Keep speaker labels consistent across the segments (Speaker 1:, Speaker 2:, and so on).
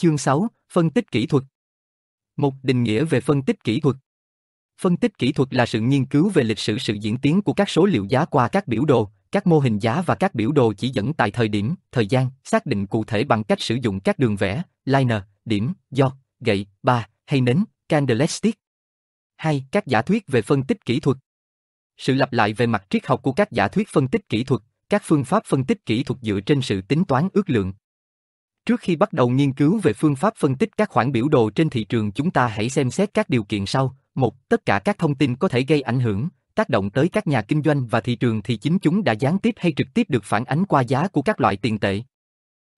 Speaker 1: Chương 6, phân tích kỹ thuật. Một định nghĩa về phân tích kỹ thuật. Phân tích kỹ thuật là sự nghiên cứu về lịch sử sự diễn tiến của các số liệu giá qua các biểu đồ, các mô hình giá và các biểu đồ chỉ dẫn tại thời điểm, thời gian, xác định cụ thể bằng cách sử dụng các đường vẽ, liner, điểm, do, gậy, ba hay nến, candlestick. Hai Các giả thuyết về phân tích kỹ thuật. Sự lặp lại về mặt triết học của các giả thuyết phân tích kỹ thuật, các phương pháp phân tích kỹ thuật dựa trên sự tính toán ước lượng, Trước khi bắt đầu nghiên cứu về phương pháp phân tích các khoản biểu đồ trên thị trường chúng ta hãy xem xét các điều kiện sau. Một, tất cả các thông tin có thể gây ảnh hưởng, tác động tới các nhà kinh doanh và thị trường thì chính chúng đã gián tiếp hay trực tiếp được phản ánh qua giá của các loại tiền tệ.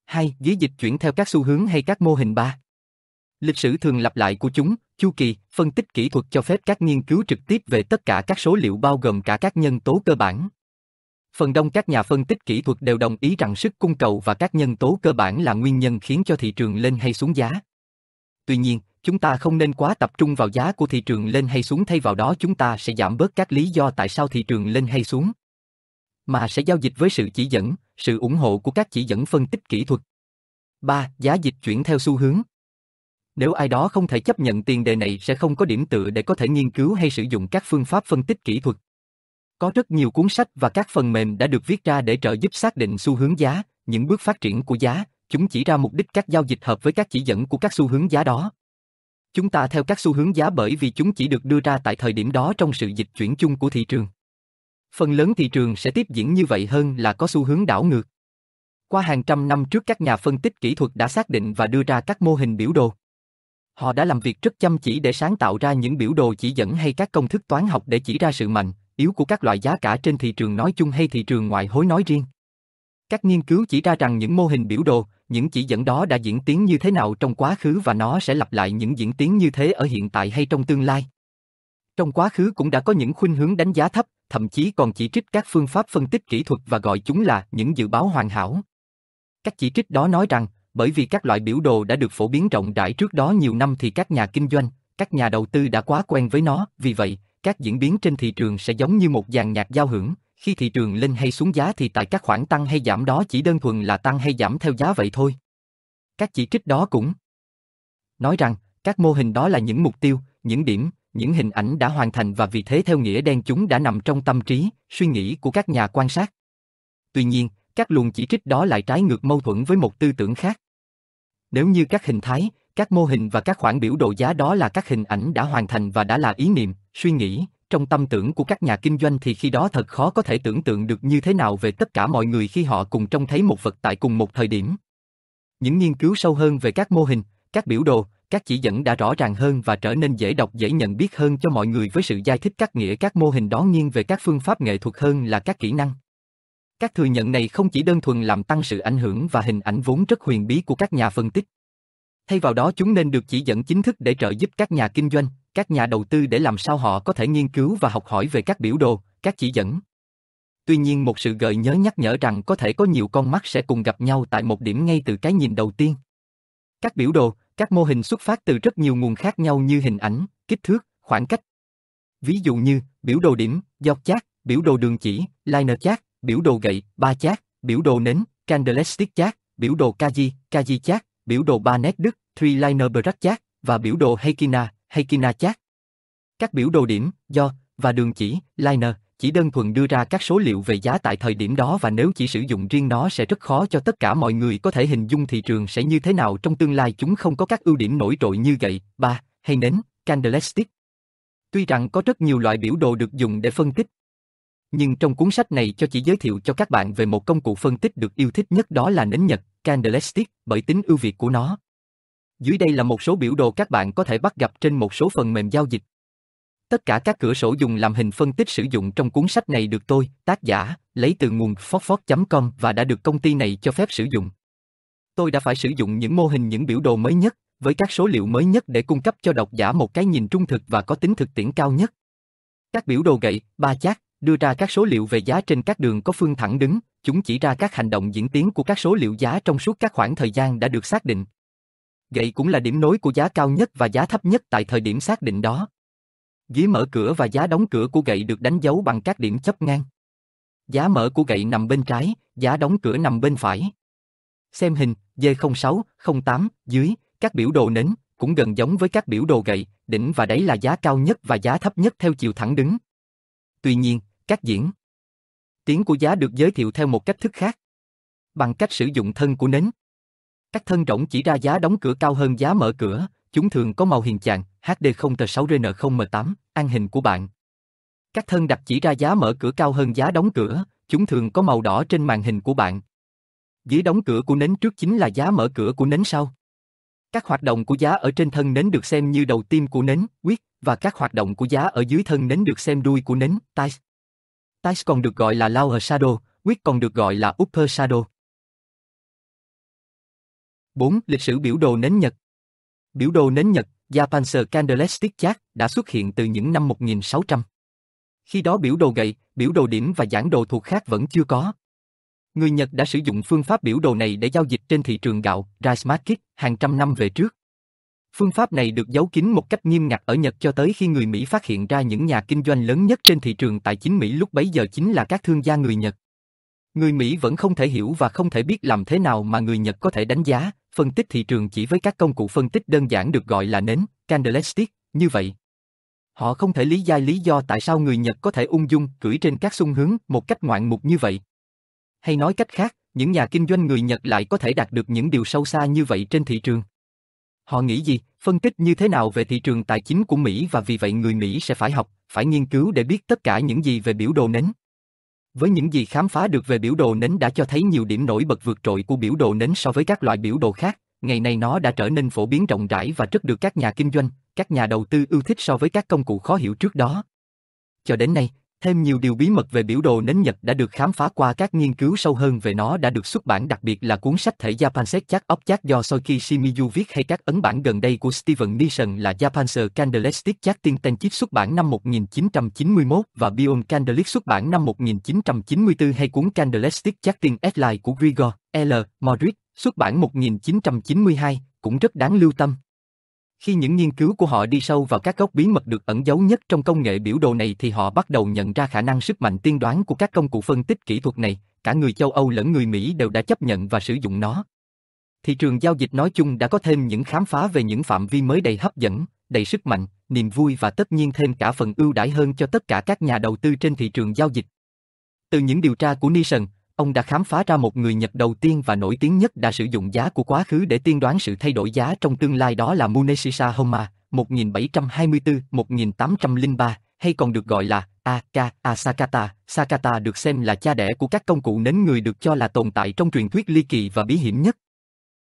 Speaker 1: 2. Ví dịch chuyển theo các xu hướng hay các mô hình 3. Lịch sử thường lặp lại của chúng, chu kỳ, phân tích kỹ thuật cho phép các nghiên cứu trực tiếp về tất cả các số liệu bao gồm cả các nhân tố cơ bản, phần đông các nhà phân tích kỹ thuật đều đồng ý rằng sức cung cầu và các nhân tố cơ bản là nguyên nhân khiến cho thị trường lên hay xuống giá. Tuy nhiên, chúng ta không nên quá tập trung vào giá của thị trường lên hay xuống thay vào đó chúng ta sẽ giảm bớt các lý do tại sao thị trường lên hay xuống mà sẽ giao dịch với sự chỉ dẫn, sự ủng hộ của các chỉ dẫn phân tích kỹ thuật. 3. Giá dịch chuyển theo xu hướng. Nếu ai đó không thể chấp nhận tiền đề này sẽ không có điểm tựa để có thể nghiên cứu hay sử dụng các phương pháp phân tích kỹ thuật. Có rất nhiều cuốn sách và các phần mềm đã được viết ra để trợ giúp xác định xu hướng giá, những bước phát triển của giá, chúng chỉ ra mục đích các giao dịch hợp với các chỉ dẫn của các xu hướng giá đó. Chúng ta theo các xu hướng giá bởi vì chúng chỉ được đưa ra tại thời điểm đó trong sự dịch chuyển chung của thị trường. Phần lớn thị trường sẽ tiếp diễn như vậy hơn là có xu hướng đảo ngược. Qua hàng trăm năm trước các nhà phân tích kỹ thuật đã xác định và đưa ra các mô hình biểu đồ. Họ đã làm việc rất chăm chỉ để sáng tạo ra những biểu đồ chỉ dẫn hay các công thức toán học để chỉ ra sự mạnh, yếu của các loại giá cả trên thị trường nói chung hay thị trường ngoại hối nói riêng. Các nghiên cứu chỉ ra rằng những mô hình biểu đồ, những chỉ dẫn đó đã diễn tiến như thế nào trong quá khứ và nó sẽ lặp lại những diễn tiến như thế ở hiện tại hay trong tương lai. Trong quá khứ cũng đã có những khuynh hướng đánh giá thấp, thậm chí còn chỉ trích các phương pháp phân tích kỹ thuật và gọi chúng là những dự báo hoàn hảo. Các chỉ trích đó nói rằng, bởi vì các loại biểu đồ đã được phổ biến rộng rãi trước đó nhiều năm thì các nhà kinh doanh, các nhà đầu tư đã quá quen với nó, vì vậy, các diễn biến trên thị trường sẽ giống như một dàn nhạc giao hưởng, khi thị trường lên hay xuống giá thì tại các khoản tăng hay giảm đó chỉ đơn thuần là tăng hay giảm theo giá vậy thôi. Các chỉ trích đó cũng nói rằng các mô hình đó là những mục tiêu, những điểm, những hình ảnh đã hoàn thành và vì thế theo nghĩa đen chúng đã nằm trong tâm trí, suy nghĩ của các nhà quan sát. Tuy nhiên, các luồng chỉ trích đó lại trái ngược mâu thuẫn với một tư tưởng khác. Nếu như các hình thái, các mô hình và các khoản biểu đồ giá đó là các hình ảnh đã hoàn thành và đã là ý niệm, suy nghĩ, trong tâm tưởng của các nhà kinh doanh thì khi đó thật khó có thể tưởng tượng được như thế nào về tất cả mọi người khi họ cùng trông thấy một vật tại cùng một thời điểm. Những nghiên cứu sâu hơn về các mô hình, các biểu đồ, các chỉ dẫn đã rõ ràng hơn và trở nên dễ đọc dễ nhận biết hơn cho mọi người với sự giải thích các nghĩa các mô hình đó nghiêng về các phương pháp nghệ thuật hơn là các kỹ năng. Các thừa nhận này không chỉ đơn thuần làm tăng sự ảnh hưởng và hình ảnh vốn rất huyền bí của các nhà phân tích, Thay vào đó chúng nên được chỉ dẫn chính thức để trợ giúp các nhà kinh doanh, các nhà đầu tư để làm sao họ có thể nghiên cứu và học hỏi về các biểu đồ, các chỉ dẫn. Tuy nhiên một sự gợi nhớ nhắc nhở rằng có thể có nhiều con mắt sẽ cùng gặp nhau tại một điểm ngay từ cái nhìn đầu tiên. Các biểu đồ, các mô hình xuất phát từ rất nhiều nguồn khác nhau như hình ảnh, kích thước, khoảng cách. Ví dụ như biểu đồ điểm, dọc chát, biểu đồ đường chỉ, liner chát, biểu đồ gậy, ba chát, biểu đồ nến, candlestick chát, biểu đồ kaji, kaji chát, biểu đồ ba nét đứt, Three Liner Blackjack và biểu đồ Heikina, Heikina Chart. Các biểu đồ điểm, do và đường chỉ, liner, chỉ đơn thuần đưa ra các số liệu về giá tại thời điểm đó và nếu chỉ sử dụng riêng nó sẽ rất khó cho tất cả mọi người có thể hình dung thị trường sẽ như thế nào trong tương lai chúng không có các ưu điểm nổi trội như gậy, ba, hay nến, candlestick. Tuy rằng có rất nhiều loại biểu đồ được dùng để phân tích, nhưng trong cuốn sách này cho chỉ giới thiệu cho các bạn về một công cụ phân tích được yêu thích nhất đó là nến nhật, candlestick, bởi tính ưu việt của nó. Dưới đây là một số biểu đồ các bạn có thể bắt gặp trên một số phần mềm giao dịch. Tất cả các cửa sổ dùng làm hình phân tích sử dụng trong cuốn sách này được tôi, tác giả, lấy từ nguồn phosphot.com và đã được công ty này cho phép sử dụng. Tôi đã phải sử dụng những mô hình những biểu đồ mới nhất, với các số liệu mới nhất để cung cấp cho độc giả một cái nhìn trung thực và có tính thực tiễn cao nhất. Các biểu đồ gậy, ba chát, đưa ra các số liệu về giá trên các đường có phương thẳng đứng, chúng chỉ ra các hành động diễn tiến của các số liệu giá trong suốt các khoảng thời gian đã được xác định gậy cũng là điểm nối của giá cao nhất và giá thấp nhất tại thời điểm xác định đó. Giá mở cửa và giá đóng cửa của gậy được đánh dấu bằng các điểm chấp ngang. Giá mở của gậy nằm bên trái, giá đóng cửa nằm bên phải. Xem hình D06, 08 dưới, các biểu đồ nến cũng gần giống với các biểu đồ gậy, đỉnh và đáy là giá cao nhất và giá thấp nhất theo chiều thẳng đứng. Tuy nhiên, các diễn tiến của giá được giới thiệu theo một cách thức khác, bằng cách sử dụng thân của nến. Các thân rỗng chỉ ra giá đóng cửa cao hơn giá mở cửa, chúng thường có màu hiền chàng, HD0T6RN0M8, an hình của bạn. Các thân đặt chỉ ra giá mở cửa cao hơn giá đóng cửa, chúng thường có màu đỏ trên màn hình của bạn. Dưới đóng cửa của nến trước chính là giá mở cửa của nến sau. Các hoạt động của giá ở trên thân nến được xem như đầu tim của nến, quyết, và các hoạt động của giá ở dưới thân nến được xem đuôi của nến, ties. Ties còn được gọi là lower shadow, quyết còn được gọi là upper shadow. 4. Lịch sử biểu đồ nến Nhật Biểu đồ nến Nhật, Japanese Candlestick Chart, đã xuất hiện từ những năm 1600. Khi đó biểu đồ gậy, biểu đồ điểm và giảng đồ thuộc khác vẫn chưa có. Người Nhật đã sử dụng phương pháp biểu đồ này để giao dịch trên thị trường gạo, rice market, hàng trăm năm về trước. Phương pháp này được giấu kín một cách nghiêm ngặt ở Nhật cho tới khi người Mỹ phát hiện ra những nhà kinh doanh lớn nhất trên thị trường tài chính Mỹ lúc bấy giờ chính là các thương gia người Nhật. Người Mỹ vẫn không thể hiểu và không thể biết làm thế nào mà người Nhật có thể đánh giá, phân tích thị trường chỉ với các công cụ phân tích đơn giản được gọi là nến, candlestick, như vậy. Họ không thể lý giải lý do tại sao người Nhật có thể ung dung cưỡi trên các xu hướng một cách ngoạn mục như vậy. Hay nói cách khác, những nhà kinh doanh người Nhật lại có thể đạt được những điều sâu xa như vậy trên thị trường. Họ nghĩ gì, phân tích như thế nào về thị trường tài chính của Mỹ và vì vậy người Mỹ sẽ phải học, phải nghiên cứu để biết tất cả những gì về biểu đồ nến. Với những gì khám phá được về biểu đồ nến đã cho thấy nhiều điểm nổi bật vượt trội của biểu đồ nến so với các loại biểu đồ khác, ngày nay nó đã trở nên phổ biến rộng rãi và rất được các nhà kinh doanh, các nhà đầu tư ưa thích so với các công cụ khó hiểu trước đó. Cho đến nay, Thêm nhiều điều bí mật về biểu đồ nến Nhật đã được khám phá qua các nghiên cứu sâu hơn về nó đã được xuất bản đặc biệt là cuốn sách thể Japanese Chart of Chart do Soiki Shimizu viết hay các ấn bản gần đây của Steven Nielsen là Japanese Candlestick Charting Tenchip xuất bản năm 1991 và Beyond Candlestick xuất bản năm 1994 hay cuốn Candlestick Charting Outline của Grigor L. Modric xuất bản 1992 cũng rất đáng lưu tâm. Khi những nghiên cứu của họ đi sâu vào các góc bí mật được ẩn giấu nhất trong công nghệ biểu đồ này thì họ bắt đầu nhận ra khả năng sức mạnh tiên đoán của các công cụ phân tích kỹ thuật này, cả người châu Âu lẫn người Mỹ đều đã chấp nhận và sử dụng nó. Thị trường giao dịch nói chung đã có thêm những khám phá về những phạm vi mới đầy hấp dẫn, đầy sức mạnh, niềm vui và tất nhiên thêm cả phần ưu đãi hơn cho tất cả các nhà đầu tư trên thị trường giao dịch. Từ những điều tra của Nielsen, ông đã khám phá ra một người Nhật đầu tiên và nổi tiếng nhất đã sử dụng giá của quá khứ để tiên đoán sự thay đổi giá trong tương lai đó là Muneshisa Homma, 1724-1803, hay còn được gọi là Aka Asakata. Sakata được xem là cha đẻ của các công cụ nến người được cho là tồn tại trong truyền thuyết ly kỳ và bí hiểm nhất.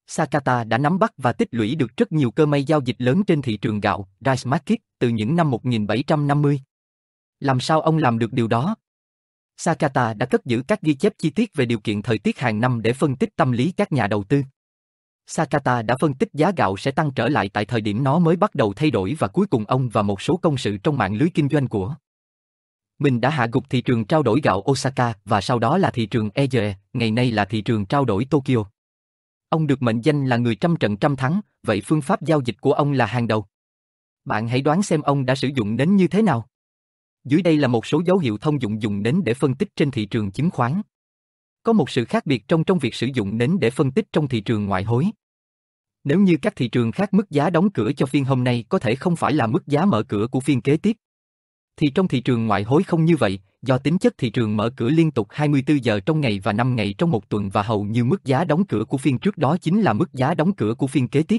Speaker 1: Sakata đã nắm bắt và tích lũy được rất nhiều cơ may giao dịch lớn trên thị trường gạo, rice market, từ những năm 1750. Làm sao ông làm được điều đó? Sakata đã cất giữ các ghi chép chi tiết về điều kiện thời tiết hàng năm để phân tích tâm lý các nhà đầu tư. Sakata đã phân tích giá gạo sẽ tăng trở lại tại thời điểm nó mới bắt đầu thay đổi và cuối cùng ông và một số công sự trong mạng lưới kinh doanh của mình đã hạ gục thị trường trao đổi gạo Osaka và sau đó là thị trường EJE, ngày nay là thị trường trao đổi Tokyo. Ông được mệnh danh là người trăm trận trăm thắng, vậy phương pháp giao dịch của ông là hàng đầu. Bạn hãy đoán xem ông đã sử dụng đến như thế nào? Dưới đây là một số dấu hiệu thông dụng dùng nến để phân tích trên thị trường chứng khoán. Có một sự khác biệt trong trong việc sử dụng nến để phân tích trong thị trường ngoại hối. Nếu như các thị trường khác mức giá đóng cửa cho phiên hôm nay có thể không phải là mức giá mở cửa của phiên kế tiếp. Thì trong thị trường ngoại hối không như vậy, do tính chất thị trường mở cửa liên tục 24 giờ trong ngày và 5 ngày trong một tuần và hầu như mức giá đóng cửa của phiên trước đó chính là mức giá đóng cửa của phiên kế tiếp.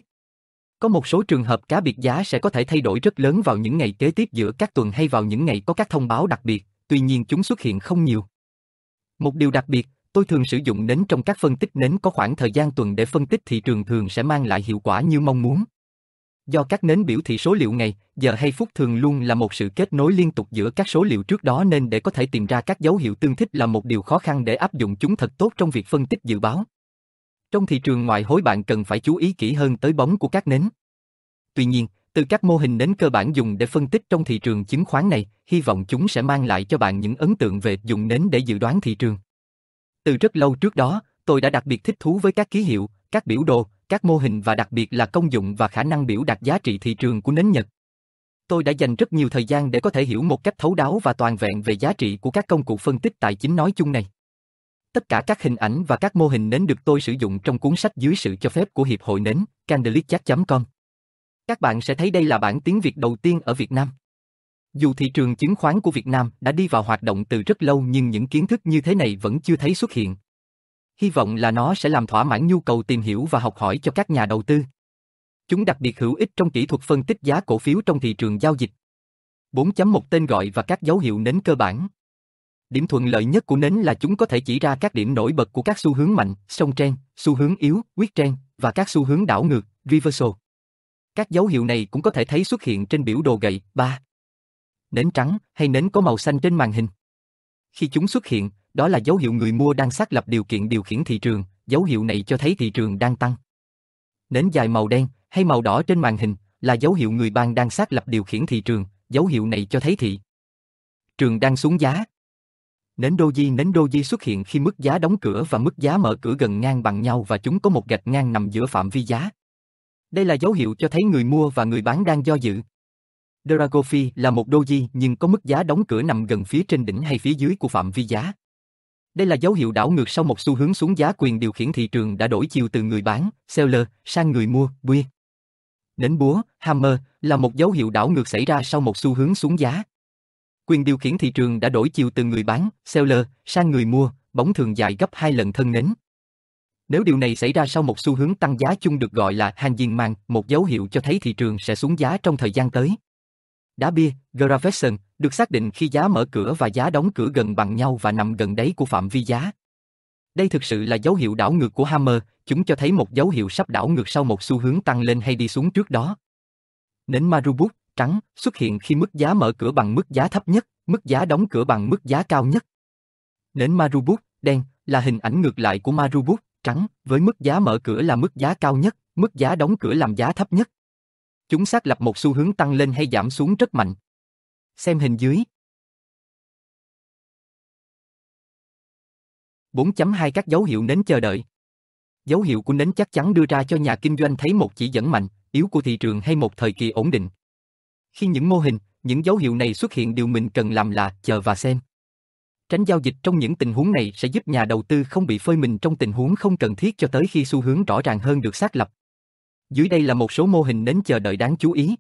Speaker 1: Có một số trường hợp cá biệt giá sẽ có thể thay đổi rất lớn vào những ngày kế tiếp giữa các tuần hay vào những ngày có các thông báo đặc biệt, tuy nhiên chúng xuất hiện không nhiều. Một điều đặc biệt, tôi thường sử dụng nến trong các phân tích nến có khoảng thời gian tuần để phân tích thị trường thường sẽ mang lại hiệu quả như mong muốn. Do các nến biểu thị số liệu ngày, giờ hay phút thường luôn là một sự kết nối liên tục giữa các số liệu trước đó nên để có thể tìm ra các dấu hiệu tương thích là một điều khó khăn để áp dụng chúng thật tốt trong việc phân tích dự báo. Trong thị trường ngoại hối bạn cần phải chú ý kỹ hơn tới bóng của các nến. Tuy nhiên, từ các mô hình nến cơ bản dùng để phân tích trong thị trường chứng khoán này, hy vọng chúng sẽ mang lại cho bạn những ấn tượng về dùng nến để dự đoán thị trường. Từ rất lâu trước đó, tôi đã đặc biệt thích thú với các ký hiệu, các biểu đồ, các mô hình và đặc biệt là công dụng và khả năng biểu đạt giá trị thị trường của nến Nhật. Tôi đã dành rất nhiều thời gian để có thể hiểu một cách thấu đáo và toàn vẹn về giá trị của các công cụ phân tích tài chính nói chung này. Tất cả các hình ảnh và các mô hình nến được tôi sử dụng trong cuốn sách dưới sự cho phép của Hiệp hội Nến, candelichat.com. Các bạn sẽ thấy đây là bản tiếng Việt đầu tiên ở Việt Nam. Dù thị trường chứng khoán của Việt Nam đã đi vào hoạt động từ rất lâu nhưng những kiến thức như thế này vẫn chưa thấy xuất hiện. Hy vọng là nó sẽ làm thỏa mãn nhu cầu tìm hiểu và học hỏi cho các nhà đầu tư. Chúng đặc biệt hữu ích trong kỹ thuật phân tích giá cổ phiếu trong thị trường giao dịch. 4.1 tên gọi và các dấu hiệu nến cơ bản Điểm thuận lợi nhất của nến là chúng có thể chỉ ra các điểm nổi bật của các xu hướng mạnh, song trend, xu hướng yếu, quyết trend và các xu hướng đảo ngược, reversal. Các dấu hiệu này cũng có thể thấy xuất hiện trên biểu đồ gậy 3. Nến trắng hay nến có màu xanh trên màn hình. Khi chúng xuất hiện, đó là dấu hiệu người mua đang xác lập điều kiện điều khiển thị trường, dấu hiệu này cho thấy thị trường đang tăng. Nến dài màu đen hay màu đỏ trên màn hình là dấu hiệu người bán đang xác lập điều khiển thị trường, dấu hiệu này cho thấy thị trường đang xuống giá, Nến Doji Nến Doji xuất hiện khi mức giá đóng cửa và mức giá mở cửa gần ngang bằng nhau và chúng có một gạch ngang nằm giữa phạm vi giá. Đây là dấu hiệu cho thấy người mua và người bán đang do dự. Dragofi là một Doji nhưng có mức giá đóng cửa nằm gần phía trên đỉnh hay phía dưới của phạm vi giá. Đây là dấu hiệu đảo ngược sau một xu hướng xuống giá quyền điều khiển thị trường đã đổi chiều từ người bán, seller, sang người mua, (buyer). Nến búa, hammer, là một dấu hiệu đảo ngược xảy ra sau một xu hướng xuống giá quyền điều khiển thị trường đã đổi chiều từ người bán, seller, sang người mua, bóng thường dài gấp hai lần thân nến. Nếu điều này xảy ra sau một xu hướng tăng giá chung được gọi là hàng diên mang, một dấu hiệu cho thấy thị trường sẽ xuống giá trong thời gian tới. Đá bia, Gravesson, được xác định khi giá mở cửa và giá đóng cửa gần bằng nhau và nằm gần đáy của phạm vi giá. Đây thực sự là dấu hiệu đảo ngược của Hammer, chúng cho thấy một dấu hiệu sắp đảo ngược sau một xu hướng tăng lên hay đi xuống trước đó. Nến Marubuk, trắng xuất hiện khi mức giá mở cửa bằng mức giá thấp nhất, mức giá đóng cửa bằng mức giá cao nhất. Nến Marubuk đen là hình ảnh ngược lại của Marubuk trắng với mức giá mở cửa là mức giá cao nhất, mức giá đóng cửa làm giá thấp nhất. Chúng xác lập một xu hướng tăng lên hay giảm xuống rất mạnh. Xem hình dưới. 4.2 Các dấu hiệu nến chờ đợi Dấu hiệu của nến chắc chắn đưa ra cho nhà kinh doanh thấy một chỉ dẫn mạnh, yếu của thị trường hay một thời kỳ ổn định. Khi những mô hình, những dấu hiệu này xuất hiện điều mình cần làm là chờ và xem. Tránh giao dịch trong những tình huống này sẽ giúp nhà đầu tư không bị phơi mình trong tình huống không cần thiết cho tới khi xu hướng rõ ràng hơn được xác lập. Dưới đây là một số mô hình nến chờ đợi đáng chú ý.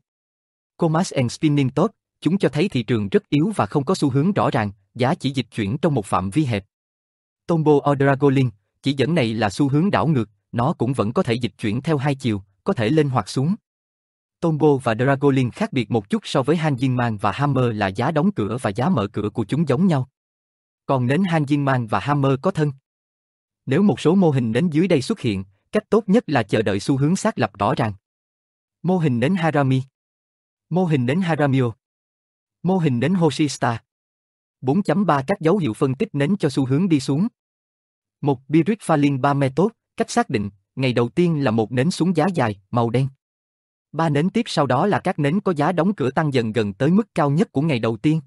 Speaker 1: Comas and Spinning Top, chúng cho thấy thị trường rất yếu và không có xu hướng rõ ràng, giá chỉ dịch chuyển trong một phạm vi hẹp. Tombo Odragolin, chỉ dẫn này là xu hướng đảo ngược, nó cũng vẫn có thể dịch chuyển theo hai chiều, có thể lên hoặc xuống. Tombo và Dragolin khác biệt một chút so với Hanjinman và Hammer là giá đóng cửa và giá mở cửa của chúng giống nhau. Còn nến Hanjinman và Hammer có thân. Nếu một số mô hình nến dưới đây xuất hiện, cách tốt nhất là chờ đợi xu hướng xác lập rõ ràng. Mô hình nến Harami Mô hình nến Haramio Mô hình nến Hoshista 4.3 Các dấu hiệu phân tích nến cho xu hướng đi xuống một Birit Phalin 3 method, cách xác định, ngày đầu tiên là một nến xuống giá dài, màu đen. Ba nến tiếp sau đó là các nến có giá đóng cửa tăng dần gần tới mức cao nhất của ngày đầu tiên.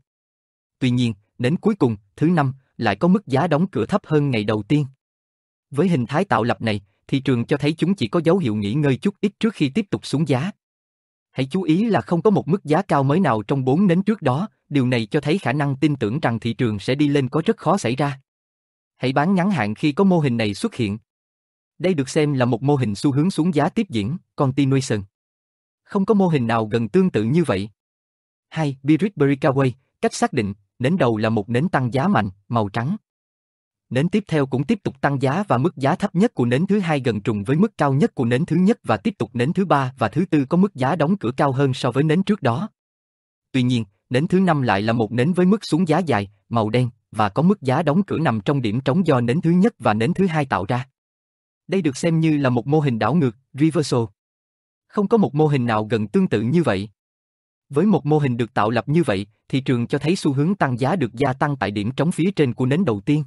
Speaker 1: Tuy nhiên, nến cuối cùng, thứ năm, lại có mức giá đóng cửa thấp hơn ngày đầu tiên. Với hình thái tạo lập này, thị trường cho thấy chúng chỉ có dấu hiệu nghỉ ngơi chút ít trước khi tiếp tục xuống giá. Hãy chú ý là không có một mức giá cao mới nào trong bốn nến trước đó, điều này cho thấy khả năng tin tưởng rằng thị trường sẽ đi lên có rất khó xảy ra. Hãy bán ngắn hạn khi có mô hình này xuất hiện. Đây được xem là một mô hình xu hướng xuống giá tiếp diễn, continuation không có mô hình nào gần tương tự như vậy. 2. Birit Breakaway, cách xác định, nến đầu là một nến tăng giá mạnh, màu trắng. Nến tiếp theo cũng tiếp tục tăng giá và mức giá thấp nhất của nến thứ hai gần trùng với mức cao nhất của nến thứ nhất và tiếp tục nến thứ ba và thứ tư có mức giá đóng cửa cao hơn so với nến trước đó. Tuy nhiên, nến thứ năm lại là một nến với mức xuống giá dài, màu đen và có mức giá đóng cửa nằm trong điểm trống do nến thứ nhất và nến thứ hai tạo ra. Đây được xem như là một mô hình đảo ngược, reversal không có một mô hình nào gần tương tự như vậy. Với một mô hình được tạo lập như vậy, thị trường cho thấy xu hướng tăng giá được gia tăng tại điểm trống phía trên của nến đầu tiên.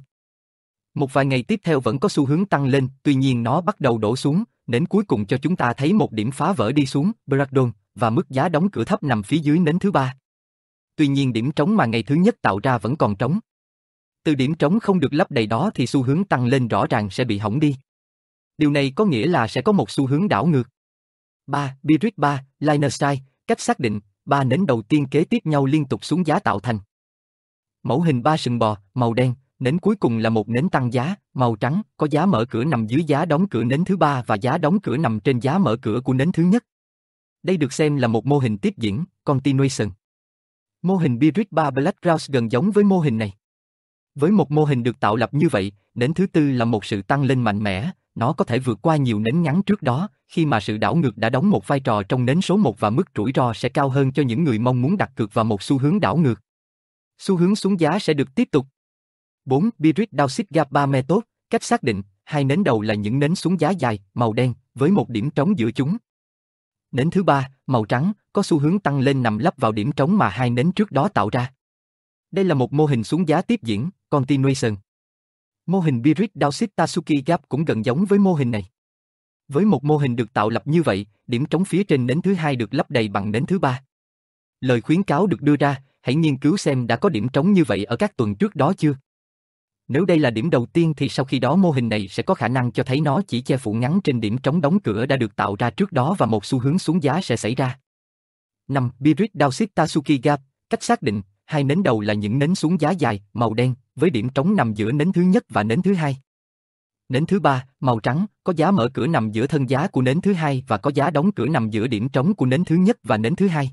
Speaker 1: Một vài ngày tiếp theo vẫn có xu hướng tăng lên, tuy nhiên nó bắt đầu đổ xuống, nến cuối cùng cho chúng ta thấy một điểm phá vỡ đi xuống, Braddon, và mức giá đóng cửa thấp nằm phía dưới nến thứ ba. Tuy nhiên điểm trống mà ngày thứ nhất tạo ra vẫn còn trống. Từ điểm trống không được lấp đầy đó thì xu hướng tăng lên rõ ràng sẽ bị hỏng đi. Điều này có nghĩa là sẽ có một xu hướng đảo ngược. 3. Birit 3, Linerstein, cách xác định, ba nến đầu tiên kế tiếp nhau liên tục xuống giá tạo thành. Mẫu hình ba sừng bò, màu đen, nến cuối cùng là một nến tăng giá, màu trắng, có giá mở cửa nằm dưới giá đóng cửa nến thứ ba và giá đóng cửa nằm trên giá mở cửa của nến thứ nhất. Đây được xem là một mô hình tiếp diễn, continuation. Mô hình Birit 3 Black Rouse gần giống với mô hình này. Với một mô hình được tạo lập như vậy, nến thứ tư là một sự tăng lên mạnh mẽ, nó có thể vượt qua nhiều nến ngắn trước đó, khi mà sự đảo ngược đã đóng một vai trò trong nến số 1 và mức rủi ro sẽ cao hơn cho những người mong muốn đặt cược vào một xu hướng đảo ngược. Xu hướng xuống giá sẽ được tiếp tục. 4. Birit Dowsit Gap Method, cách xác định, hai nến đầu là những nến xuống giá dài, màu đen, với một điểm trống giữa chúng. Nến thứ ba, màu trắng, có xu hướng tăng lên nằm lấp vào điểm trống mà hai nến trước đó tạo ra. Đây là một mô hình xuống giá tiếp diễn, continuation. Mô hình Birit Dowsit Tasuki Gap cũng gần giống với mô hình này. Với một mô hình được tạo lập như vậy, điểm trống phía trên nến thứ hai được lấp đầy bằng nến thứ ba. Lời khuyến cáo được đưa ra, hãy nghiên cứu xem đã có điểm trống như vậy ở các tuần trước đó chưa. Nếu đây là điểm đầu tiên thì sau khi đó mô hình này sẽ có khả năng cho thấy nó chỉ che phủ ngắn trên điểm trống đóng cửa đã được tạo ra trước đó và một xu hướng xuống giá sẽ xảy ra. 5. Birit Dowsit Tasuki Gap, cách xác định, hai nến đầu là những nến xuống giá dài, màu đen, với điểm trống nằm giữa nến thứ nhất và nến thứ hai. Nến thứ ba, màu trắng, có giá mở cửa nằm giữa thân giá của nến thứ hai và có giá đóng cửa nằm giữa điểm trống của nến thứ nhất và nến thứ hai.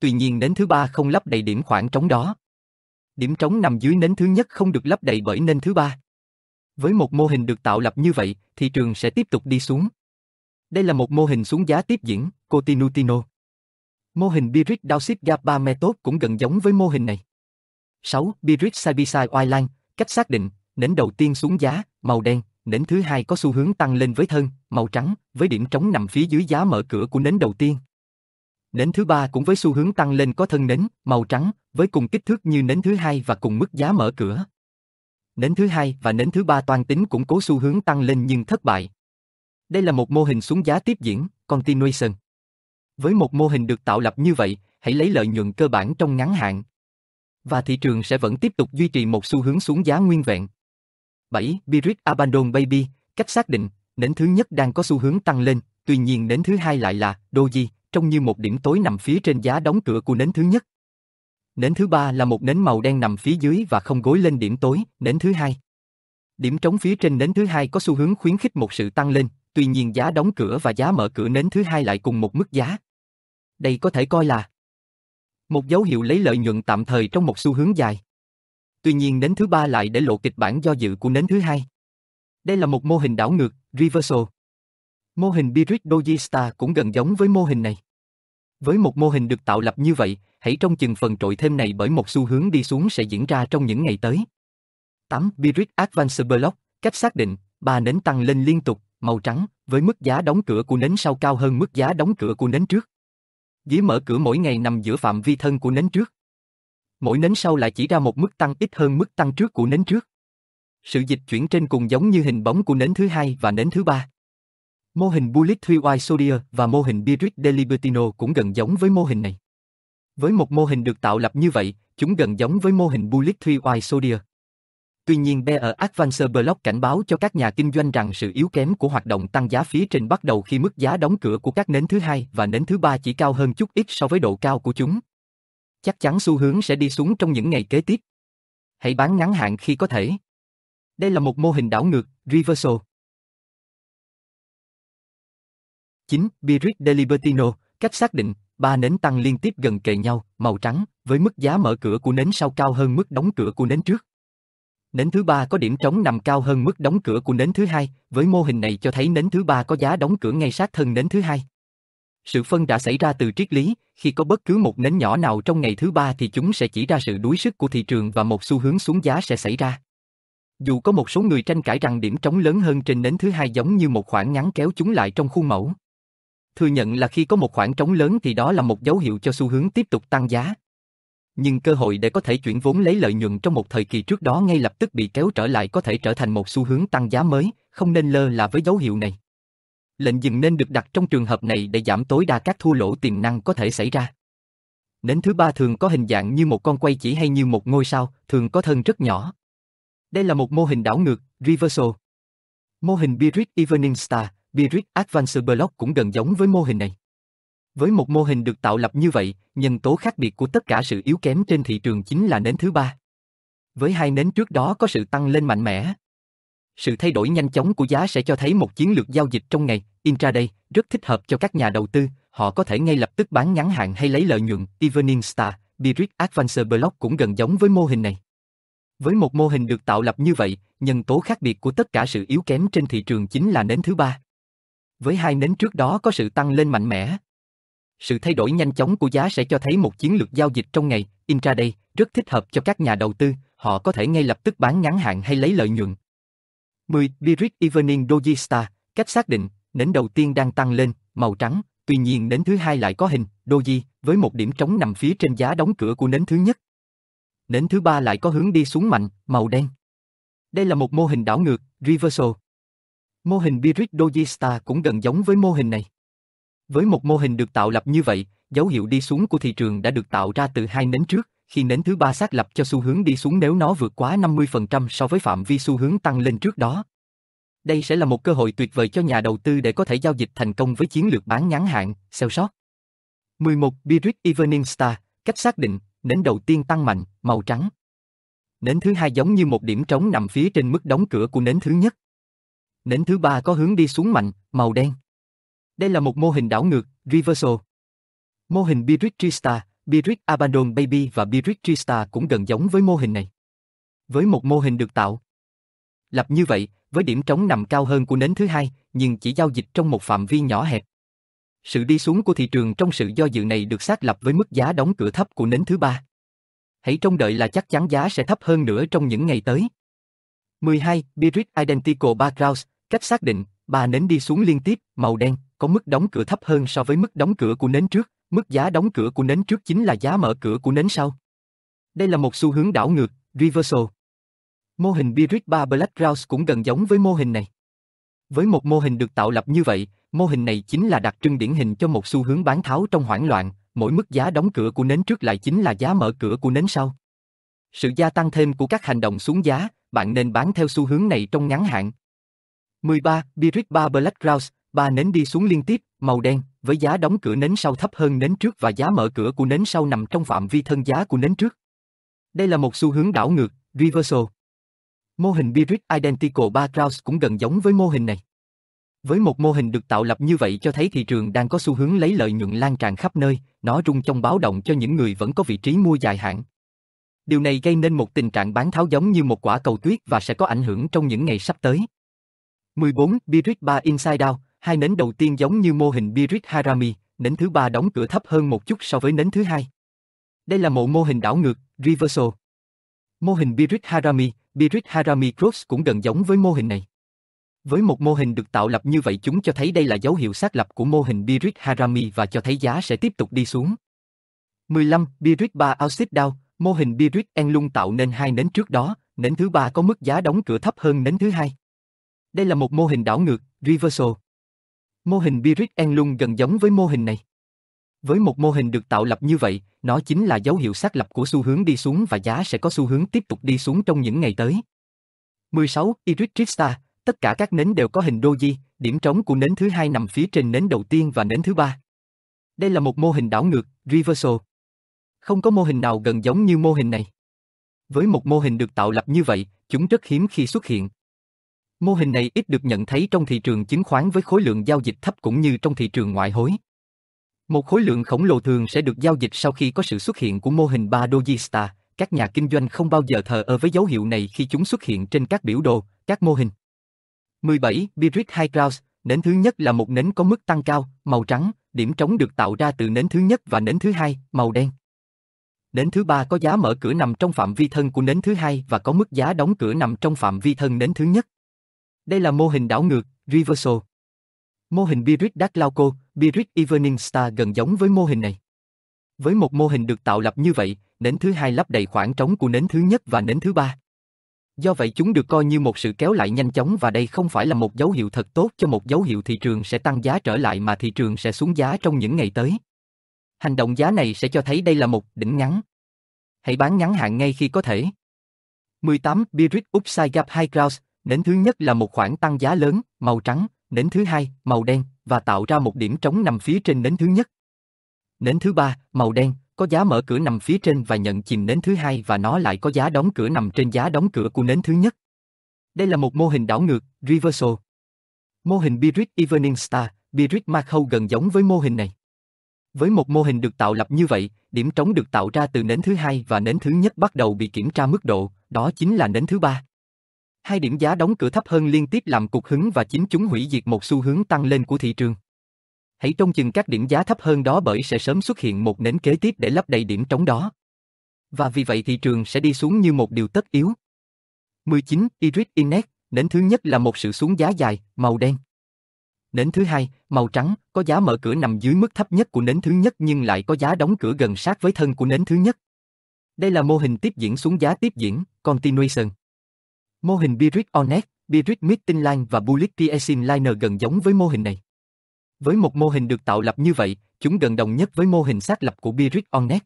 Speaker 1: Tuy nhiên nến thứ ba không lắp đầy điểm khoảng trống đó. Điểm trống nằm dưới nến thứ nhất không được lắp đầy bởi nến thứ ba. Với một mô hình được tạo lập như vậy, thị trường sẽ tiếp tục đi xuống. Đây là một mô hình xuống giá tiếp diễn, Cotinutino. Mô hình Birit Dowsit Gapa Method cũng gần giống với mô hình này. 6. Birit Sibisai Oiland, cách xác định, nến đầu tiên xuống giá, màu đen, nến thứ hai có xu hướng tăng lên với thân, màu trắng, với điểm trống nằm phía dưới giá mở cửa của nến đầu tiên. Nến thứ ba cũng với xu hướng tăng lên có thân nến, màu trắng, với cùng kích thước như nến thứ hai và cùng mức giá mở cửa. Nến thứ hai và nến thứ ba toàn tính cũng cố xu hướng tăng lên nhưng thất bại. Đây là một mô hình xuống giá tiếp diễn, continuation. Với một mô hình được tạo lập như vậy, hãy lấy lợi nhuận cơ bản trong ngắn hạn. Và thị trường sẽ vẫn tiếp tục duy trì một xu hướng xuống giá nguyên vẹn, 7, Birit Abandon Baby, cách xác định, nến thứ nhất đang có xu hướng tăng lên, tuy nhiên nến thứ hai lại là Doji, trông như một điểm tối nằm phía trên giá đóng cửa của nến thứ nhất. Nến thứ ba là một nến màu đen nằm phía dưới và không gối lên điểm tối, nến thứ hai. Điểm trống phía trên nến thứ hai có xu hướng khuyến khích một sự tăng lên, tuy nhiên giá đóng cửa và giá mở cửa nến thứ hai lại cùng một mức giá. Đây có thể coi là một dấu hiệu lấy lợi nhuận tạm thời trong một xu hướng dài tuy nhiên nến thứ ba lại để lộ kịch bản do dự của nến thứ hai. Đây là một mô hình đảo ngược, reversal. Mô hình Birit Doji cũng gần giống với mô hình này. Với một mô hình được tạo lập như vậy, hãy trông chừng phần trội thêm này bởi một xu hướng đi xuống sẽ diễn ra trong những ngày tới. 8. Birit Advanced Block, cách xác định, ba nến tăng lên liên tục, màu trắng, với mức giá đóng cửa của nến sau cao hơn mức giá đóng cửa của nến trước. Dĩ mở cửa mỗi ngày nằm giữa phạm vi thân của nến trước mỗi nến sau lại chỉ ra một mức tăng ít hơn mức tăng trước của nến trước. Sự dịch chuyển trên cùng giống như hình bóng của nến thứ hai và nến thứ ba. Mô hình Bullet Three White Soldier và mô hình Birit Delibertino cũng gần giống với mô hình này. Với một mô hình được tạo lập như vậy, chúng gần giống với mô hình Bullet Three White Soldier. Tuy nhiên Bear Advancer Block cảnh báo cho các nhà kinh doanh rằng sự yếu kém của hoạt động tăng giá phía trên bắt đầu khi mức giá đóng cửa của các nến thứ hai và nến thứ ba chỉ cao hơn chút ít so với độ cao của chúng chắc chắn xu hướng sẽ đi xuống trong những ngày kế tiếp. Hãy bán ngắn hạn khi có thể. Đây là một mô hình đảo ngược, reversal. 9. Birit Delibertino cách xác định, ba nến tăng liên tiếp gần kề nhau, màu trắng, với mức giá mở cửa của nến sau cao hơn mức đóng cửa của nến trước. Nến thứ ba có điểm trống nằm cao hơn mức đóng cửa của nến thứ hai, với mô hình này cho thấy nến thứ ba có giá đóng cửa ngay sát thân nến thứ hai. Sự phân đã xảy ra từ triết lý, khi có bất cứ một nến nhỏ nào trong ngày thứ ba thì chúng sẽ chỉ ra sự đuối sức của thị trường và một xu hướng xuống giá sẽ xảy ra. Dù có một số người tranh cãi rằng điểm trống lớn hơn trên nến thứ hai giống như một khoảng ngắn kéo chúng lại trong khuôn mẫu. Thừa nhận là khi có một khoảng trống lớn thì đó là một dấu hiệu cho xu hướng tiếp tục tăng giá. Nhưng cơ hội để có thể chuyển vốn lấy lợi nhuận trong một thời kỳ trước đó ngay lập tức bị kéo trở lại có thể trở thành một xu hướng tăng giá mới, không nên lơ là với dấu hiệu này lệnh dừng nên được đặt trong trường hợp này để giảm tối đa các thua lỗ tiềm năng có thể xảy ra. Nến thứ ba thường có hình dạng như một con quay chỉ hay như một ngôi sao, thường có thân rất nhỏ. Đây là một mô hình đảo ngược, reversal. Mô hình Birit Evening Star, Birit Advanced Block cũng gần giống với mô hình này. Với một mô hình được tạo lập như vậy, nhân tố khác biệt của tất cả sự yếu kém trên thị trường chính là nến thứ ba. Với hai nến trước đó có sự tăng lên mạnh mẽ, sự thay đổi nhanh chóng của giá sẽ cho thấy một chiến lược giao dịch trong ngày, intraday, rất thích hợp cho các nhà đầu tư, họ có thể ngay lập tức bán ngắn hạn hay lấy lợi nhuận. Evening Star, Birit Advancer Block cũng gần giống với mô hình này. Với một mô hình được tạo lập như vậy, nhân tố khác biệt của tất cả sự yếu kém trên thị trường chính là nến thứ ba. Với hai nến trước đó có sự tăng lên mạnh mẽ. Sự thay đổi nhanh chóng của giá sẽ cho thấy một chiến lược giao dịch trong ngày, intraday, rất thích hợp cho các nhà đầu tư, họ có thể ngay lập tức bán ngắn hạn hay lấy lợi nhuận. 10. Biric Evening Doji Star, cách xác định, nến đầu tiên đang tăng lên, màu trắng, tuy nhiên nến thứ hai lại có hình, Doji, với một điểm trống nằm phía trên giá đóng cửa của nến thứ nhất. Nến thứ ba lại có hướng đi xuống mạnh, màu đen. Đây là một mô hình đảo ngược, reversal. Mô hình Biric Doji Star cũng gần giống với mô hình này. Với một mô hình được tạo lập như vậy, dấu hiệu đi xuống của thị trường đã được tạo ra từ hai nến trước, khi nến thứ ba xác lập cho xu hướng đi xuống nếu nó vượt quá 50% so với phạm vi xu hướng tăng lên trước đó. Đây sẽ là một cơ hội tuyệt vời cho nhà đầu tư để có thể giao dịch thành công với chiến lược bán ngắn hạn, sell short. 11. Birit Evening Star, cách xác định, nến đầu tiên tăng mạnh, màu trắng. Nến thứ hai giống như một điểm trống nằm phía trên mức đóng cửa của nến thứ nhất. Nến thứ ba có hướng đi xuống mạnh, màu đen. Đây là một mô hình đảo ngược, reversal. Mô hình Birit STAR. Birik Abandon Baby và Birik Trista cũng gần giống với mô hình này. Với một mô hình được tạo lập như vậy, với điểm trống nằm cao hơn của nến thứ hai, nhưng chỉ giao dịch trong một phạm vi nhỏ hẹp. Sự đi xuống của thị trường trong sự do dự này được xác lập với mức giá đóng cửa thấp của nến thứ ba. Hãy trông đợi là chắc chắn giá sẽ thấp hơn nữa trong những ngày tới. 12. Birit Identical Backgrounds, cách xác định, ba nến đi xuống liên tiếp, màu đen, có mức đóng cửa thấp hơn so với mức đóng cửa của nến trước. Mức giá đóng cửa của nến trước chính là giá mở cửa của nến sau. Đây là một xu hướng đảo ngược, reversal. Mô hình Birit 3 Black Rouse cũng gần giống với mô hình này. Với một mô hình được tạo lập như vậy, mô hình này chính là đặc trưng điển hình cho một xu hướng bán tháo trong hoảng loạn, mỗi mức giá đóng cửa của nến trước lại chính là giá mở cửa của nến sau. Sự gia tăng thêm của các hành động xuống giá, bạn nên bán theo xu hướng này trong ngắn hạn. 13. Birit 3 Black Rouse, 3 nến đi xuống liên tiếp, màu đen, với giá đóng cửa nến sau thấp hơn nến trước và giá mở cửa của nến sau nằm trong phạm vi thân giá của nến trước. Đây là một xu hướng đảo ngược, reversal. Mô hình Birit Identical Backgrounds cũng gần giống với mô hình này. Với một mô hình được tạo lập như vậy cho thấy thị trường đang có xu hướng lấy lợi nhuận lan tràn khắp nơi, nó rung trong báo động cho những người vẫn có vị trí mua dài hạn. Điều này gây nên một tình trạng bán tháo giống như một quả cầu tuyết và sẽ có ảnh hưởng trong những ngày sắp tới. 14. Birit 3 Inside Out, Hai nến đầu tiên giống như mô hình Birit Harami, nến thứ ba đóng cửa thấp hơn một chút so với nến thứ hai. Đây là một mô hình đảo ngược, reversal. Mô hình Birit Harami, Birit Harami Cross cũng gần giống với mô hình này. Với một mô hình được tạo lập như vậy chúng cho thấy đây là dấu hiệu xác lập của mô hình Birit Harami và cho thấy giá sẽ tiếp tục đi xuống. 15. Birit 3 outside Down, mô hình Birit Enlung tạo nên hai nến trước đó, nến thứ ba có mức giá đóng cửa thấp hơn nến thứ hai. Đây là một mô hình đảo ngược, reversal. Mô hình Birit Enlung gần giống với mô hình này. Với một mô hình được tạo lập như vậy, nó chính là dấu hiệu xác lập của xu hướng đi xuống và giá sẽ có xu hướng tiếp tục đi xuống trong những ngày tới. 16. Irid Trista, tất cả các nến đều có hình doji, điểm trống của nến thứ hai nằm phía trên nến đầu tiên và nến thứ ba. Đây là một mô hình đảo ngược, reversal. Không có mô hình nào gần giống như mô hình này. Với một mô hình được tạo lập như vậy, chúng rất hiếm khi xuất hiện, Mô hình này ít được nhận thấy trong thị trường chứng khoán với khối lượng giao dịch thấp cũng như trong thị trường ngoại hối. Một khối lượng khổng lồ thường sẽ được giao dịch sau khi có sự xuất hiện của mô hình ba Doji Các nhà kinh doanh không bao giờ thờ ơ với dấu hiệu này khi chúng xuất hiện trên các biểu đồ, các mô hình. 17. Birit High Grouse Nến thứ nhất là một nến có mức tăng cao, màu trắng, điểm trống được tạo ra từ nến thứ nhất và nến thứ hai, màu đen. Nến thứ ba có giá mở cửa nằm trong phạm vi thân của nến thứ hai và có mức giá đóng cửa nằm trong phạm vi thân nến thứ nhất. Đây là mô hình đảo ngược, reversal. Mô hình Birit Daklauco, Birit Evening Star gần giống với mô hình này. Với một mô hình được tạo lập như vậy, nến thứ hai lấp đầy khoảng trống của nến thứ nhất và nến thứ ba. Do vậy chúng được coi như một sự kéo lại nhanh chóng và đây không phải là một dấu hiệu thật tốt cho một dấu hiệu thị trường sẽ tăng giá trở lại mà thị trường sẽ xuống giá trong những ngày tới. Hành động giá này sẽ cho thấy đây là một đỉnh ngắn. Hãy bán ngắn hạn ngay khi có thể. 18. Birit Upside Gap High Grounds, Nến thứ nhất là một khoản tăng giá lớn, màu trắng, nến thứ hai, màu đen, và tạo ra một điểm trống nằm phía trên nến thứ nhất. Nến thứ ba, màu đen, có giá mở cửa nằm phía trên và nhận chìm nến thứ hai và nó lại có giá đóng cửa nằm trên giá đóng cửa của nến thứ nhất. Đây là một mô hình đảo ngược, reversal. Mô hình Birit Evening Star, Birit Macau gần giống với mô hình này. Với một mô hình được tạo lập như vậy, điểm trống được tạo ra từ nến thứ hai và nến thứ nhất bắt đầu bị kiểm tra mức độ, đó chính là nến thứ ba hai điểm giá đóng cửa thấp hơn liên tiếp làm cục hứng và chính chúng hủy diệt một xu hướng tăng lên của thị trường. Hãy trông chừng các điểm giá thấp hơn đó bởi sẽ sớm xuất hiện một nến kế tiếp để lấp đầy điểm trống đó. Và vì vậy thị trường sẽ đi xuống như một điều tất yếu. 19. Iris Index, nến thứ nhất là một sự xuống giá dài, màu đen. Nến thứ hai, màu trắng, có giá mở cửa nằm dưới mức thấp nhất của nến thứ nhất nhưng lại có giá đóng cửa gần sát với thân của nến thứ nhất. Đây là mô hình tiếp diễn xuống giá tiếp diễn, continuation. Mô hình Birit Onet, Birit Mittinline và Bullet Piecing Liner gần giống với mô hình này. Với một mô hình được tạo lập như vậy, chúng gần đồng nhất với mô hình xác lập của Birit Onet.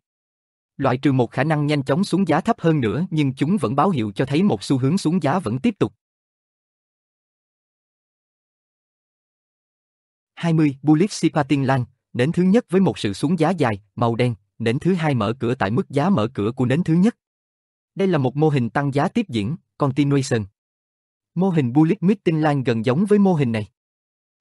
Speaker 1: Loại trừ một khả năng nhanh chóng xuống giá thấp hơn nữa nhưng chúng vẫn báo hiệu cho thấy một xu hướng xuống giá vẫn tiếp tục. 20. Bullet Sipatin Lan, nến thứ nhất với một sự xuống giá dài, màu đen, nến thứ hai mở cửa tại mức giá mở cửa của nến thứ nhất. Đây là một mô hình tăng giá tiếp diễn, Continuation Mô hình Bullet Meeting Line gần giống với mô hình này.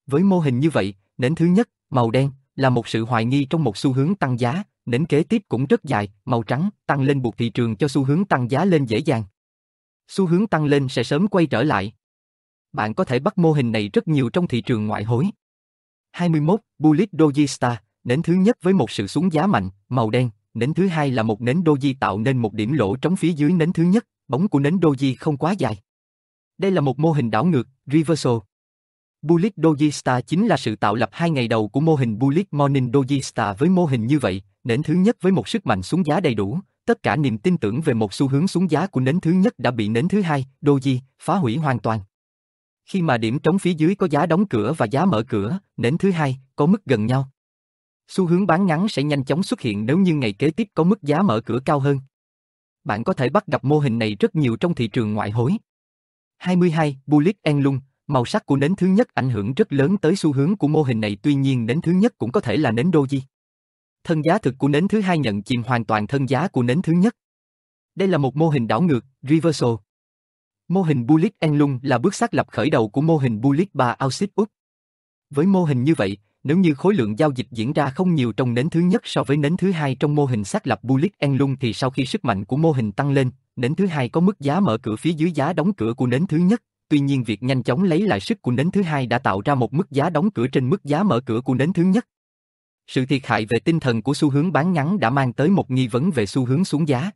Speaker 1: Với mô hình như vậy, nến thứ nhất, màu đen, là một sự hoài nghi trong một xu hướng tăng giá, nến kế tiếp cũng rất dài, màu trắng, tăng lên buộc thị trường cho xu hướng tăng giá lên dễ dàng. Xu hướng tăng lên sẽ sớm quay trở lại. Bạn có thể bắt mô hình này rất nhiều trong thị trường ngoại hối. 21. Bullish Doji Star, nến thứ nhất với một sự xuống giá mạnh, màu đen, nến thứ hai là một nến Doji tạo nên một điểm lỗ trống phía dưới nến thứ nhất, bóng của nến Doji không quá dài. Đây là một mô hình đảo ngược, reversal. Bullet Doji Star chính là sự tạo lập hai ngày đầu của mô hình Bullet Morning Doji Star với mô hình như vậy, nến thứ nhất với một sức mạnh xuống giá đầy đủ, tất cả niềm tin tưởng về một xu hướng xuống giá của nến thứ nhất đã bị nến thứ hai, Doji, phá hủy hoàn toàn. Khi mà điểm trống phía dưới có giá đóng cửa và giá mở cửa, nến thứ hai có mức gần nhau. Xu hướng bán ngắn sẽ nhanh chóng xuất hiện nếu như ngày kế tiếp có mức giá mở cửa cao hơn bạn có thể bắt gặp mô hình này rất nhiều trong thị trường ngoại hối. 22. Bullish Enlung, màu sắc của nến thứ nhất ảnh hưởng rất lớn tới xu hướng của mô hình này tuy nhiên nến thứ nhất cũng có thể là nến doji. Thân giá thực của nến thứ hai nhận chìm hoàn toàn thân giá của nến thứ nhất. Đây là một mô hình đảo ngược, reversal. Mô hình bullish Enlung là bước xác lập khởi đầu của mô hình bullish ba Ausit Úc. Với mô hình như vậy, nếu như khối lượng giao dịch diễn ra không nhiều trong nến thứ nhất so với nến thứ hai trong mô hình xác lập bullish Enlung thì sau khi sức mạnh của mô hình tăng lên, nến thứ hai có mức giá mở cửa phía dưới giá đóng cửa của nến thứ nhất. Tuy nhiên việc nhanh chóng lấy lại sức của nến thứ hai đã tạo ra một mức giá đóng cửa trên mức giá mở cửa của nến thứ nhất. Sự thiệt hại về tinh thần của xu hướng bán ngắn đã mang tới một nghi vấn về xu hướng xuống giá.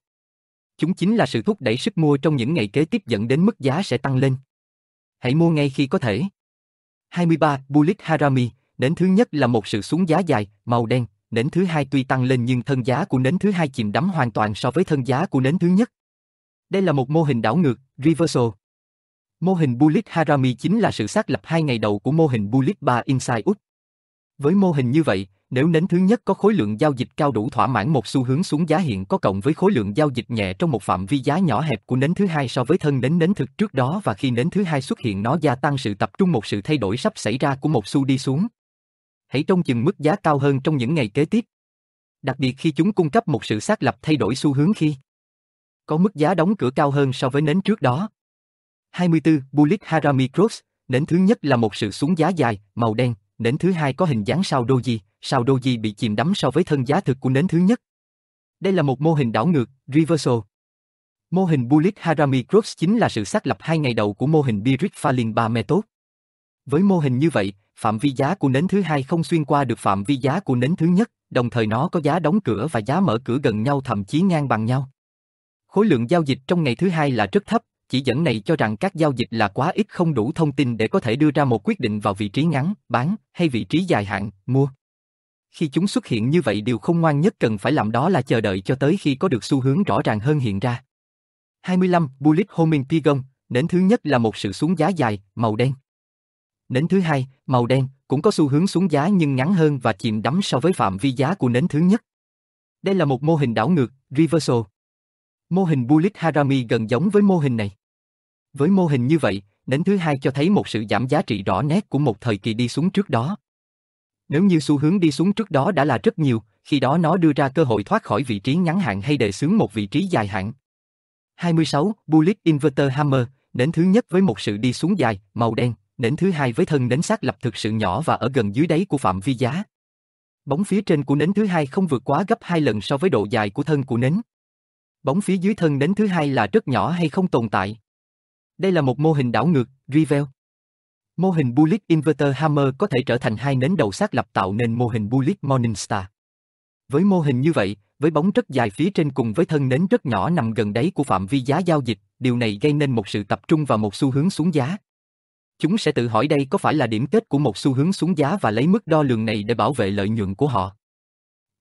Speaker 1: Chúng chính là sự thúc đẩy sức mua trong những ngày kế tiếp dẫn đến mức giá sẽ tăng lên. Hãy mua ngay khi có thể. 23. Bullish Harami Nến thứ nhất là một sự xuống giá dài, màu đen, nến thứ hai tuy tăng lên nhưng thân giá của nến thứ hai chìm đắm hoàn toàn so với thân giá của nến thứ nhất. Đây là một mô hình đảo ngược, reversal. Mô hình Bullitt Harami chính là sự xác lập hai ngày đầu của mô hình Bullitt Bar Inside up. Với mô hình như vậy, nếu nến thứ nhất có khối lượng giao dịch cao đủ thỏa mãn một xu hướng xuống giá hiện có cộng với khối lượng giao dịch nhẹ trong một phạm vi giá nhỏ hẹp của nến thứ hai so với thân nến nến thực trước đó và khi nến thứ hai xuất hiện nó gia tăng sự tập trung một sự thay đổi sắp xảy ra của một xu đi xuống hãy trông chừng mức giá cao hơn trong những ngày kế tiếp. Đặc biệt khi chúng cung cấp một sự xác lập thay đổi xu hướng khi có mức giá đóng cửa cao hơn so với nến trước đó. 24. Bullish Harami Cross, nến thứ nhất là một sự xuống giá dài, màu đen, nến thứ hai có hình dáng sao doji, sao doji bị chìm đắm so với thân giá thực của nến thứ nhất. Đây là một mô hình đảo ngược, reversal. Mô hình Bullish Harami Cross chính là sự xác lập hai ngày đầu của mô hình Biric Falling 3 Method. Với mô hình như vậy, phạm vi giá của nến thứ hai không xuyên qua được phạm vi giá của nến thứ nhất, đồng thời nó có giá đóng cửa và giá mở cửa gần nhau thậm chí ngang bằng nhau. Khối lượng giao dịch trong ngày thứ hai là rất thấp, chỉ dẫn này cho rằng các giao dịch là quá ít không đủ thông tin để có thể đưa ra một quyết định vào vị trí ngắn, bán, hay vị trí dài hạn, mua. Khi chúng xuất hiện như vậy điều không ngoan nhất cần phải làm đó là chờ đợi cho tới khi có được xu hướng rõ ràng hơn hiện ra. 25. Bullish Homing pigeon nến thứ nhất là một sự xuống giá dài, màu đen. Nến thứ hai, màu đen, cũng có xu hướng xuống giá nhưng ngắn hơn và chìm đắm so với phạm vi giá của nến thứ nhất. Đây là một mô hình đảo ngược, reversal. Mô hình bullish Harami gần giống với mô hình này. Với mô hình như vậy, nến thứ hai cho thấy một sự giảm giá trị rõ nét của một thời kỳ đi xuống trước đó. Nếu như xu hướng đi xuống trước đó đã là rất nhiều, khi đó nó đưa ra cơ hội thoát khỏi vị trí ngắn hạn hay đề xướng một vị trí dài hạn. 26. Bullish Inverter Hammer, nến thứ nhất với một sự đi xuống dài, màu đen, nến thứ hai với thân nến sát lập thực sự nhỏ và ở gần dưới đáy của phạm vi giá. Bóng phía trên của nến thứ hai không vượt quá gấp hai lần so với độ dài của thân của nến. Bóng phía dưới thân nến thứ hai là rất nhỏ hay không tồn tại. Đây là một mô hình đảo ngược, Rivel. Mô hình Bullet Inverter Hammer có thể trở thành hai nến đầu sát lập tạo nên mô hình Bullet Morningstar. Với mô hình như vậy, với bóng rất dài phía trên cùng với thân nến rất nhỏ nằm gần đáy của phạm vi giá giao dịch, điều này gây nên một sự tập trung và một xu hướng xuống giá. Chúng sẽ tự hỏi đây có phải là điểm kết của một xu hướng xuống giá và lấy mức đo lường này để bảo vệ lợi nhuận của họ.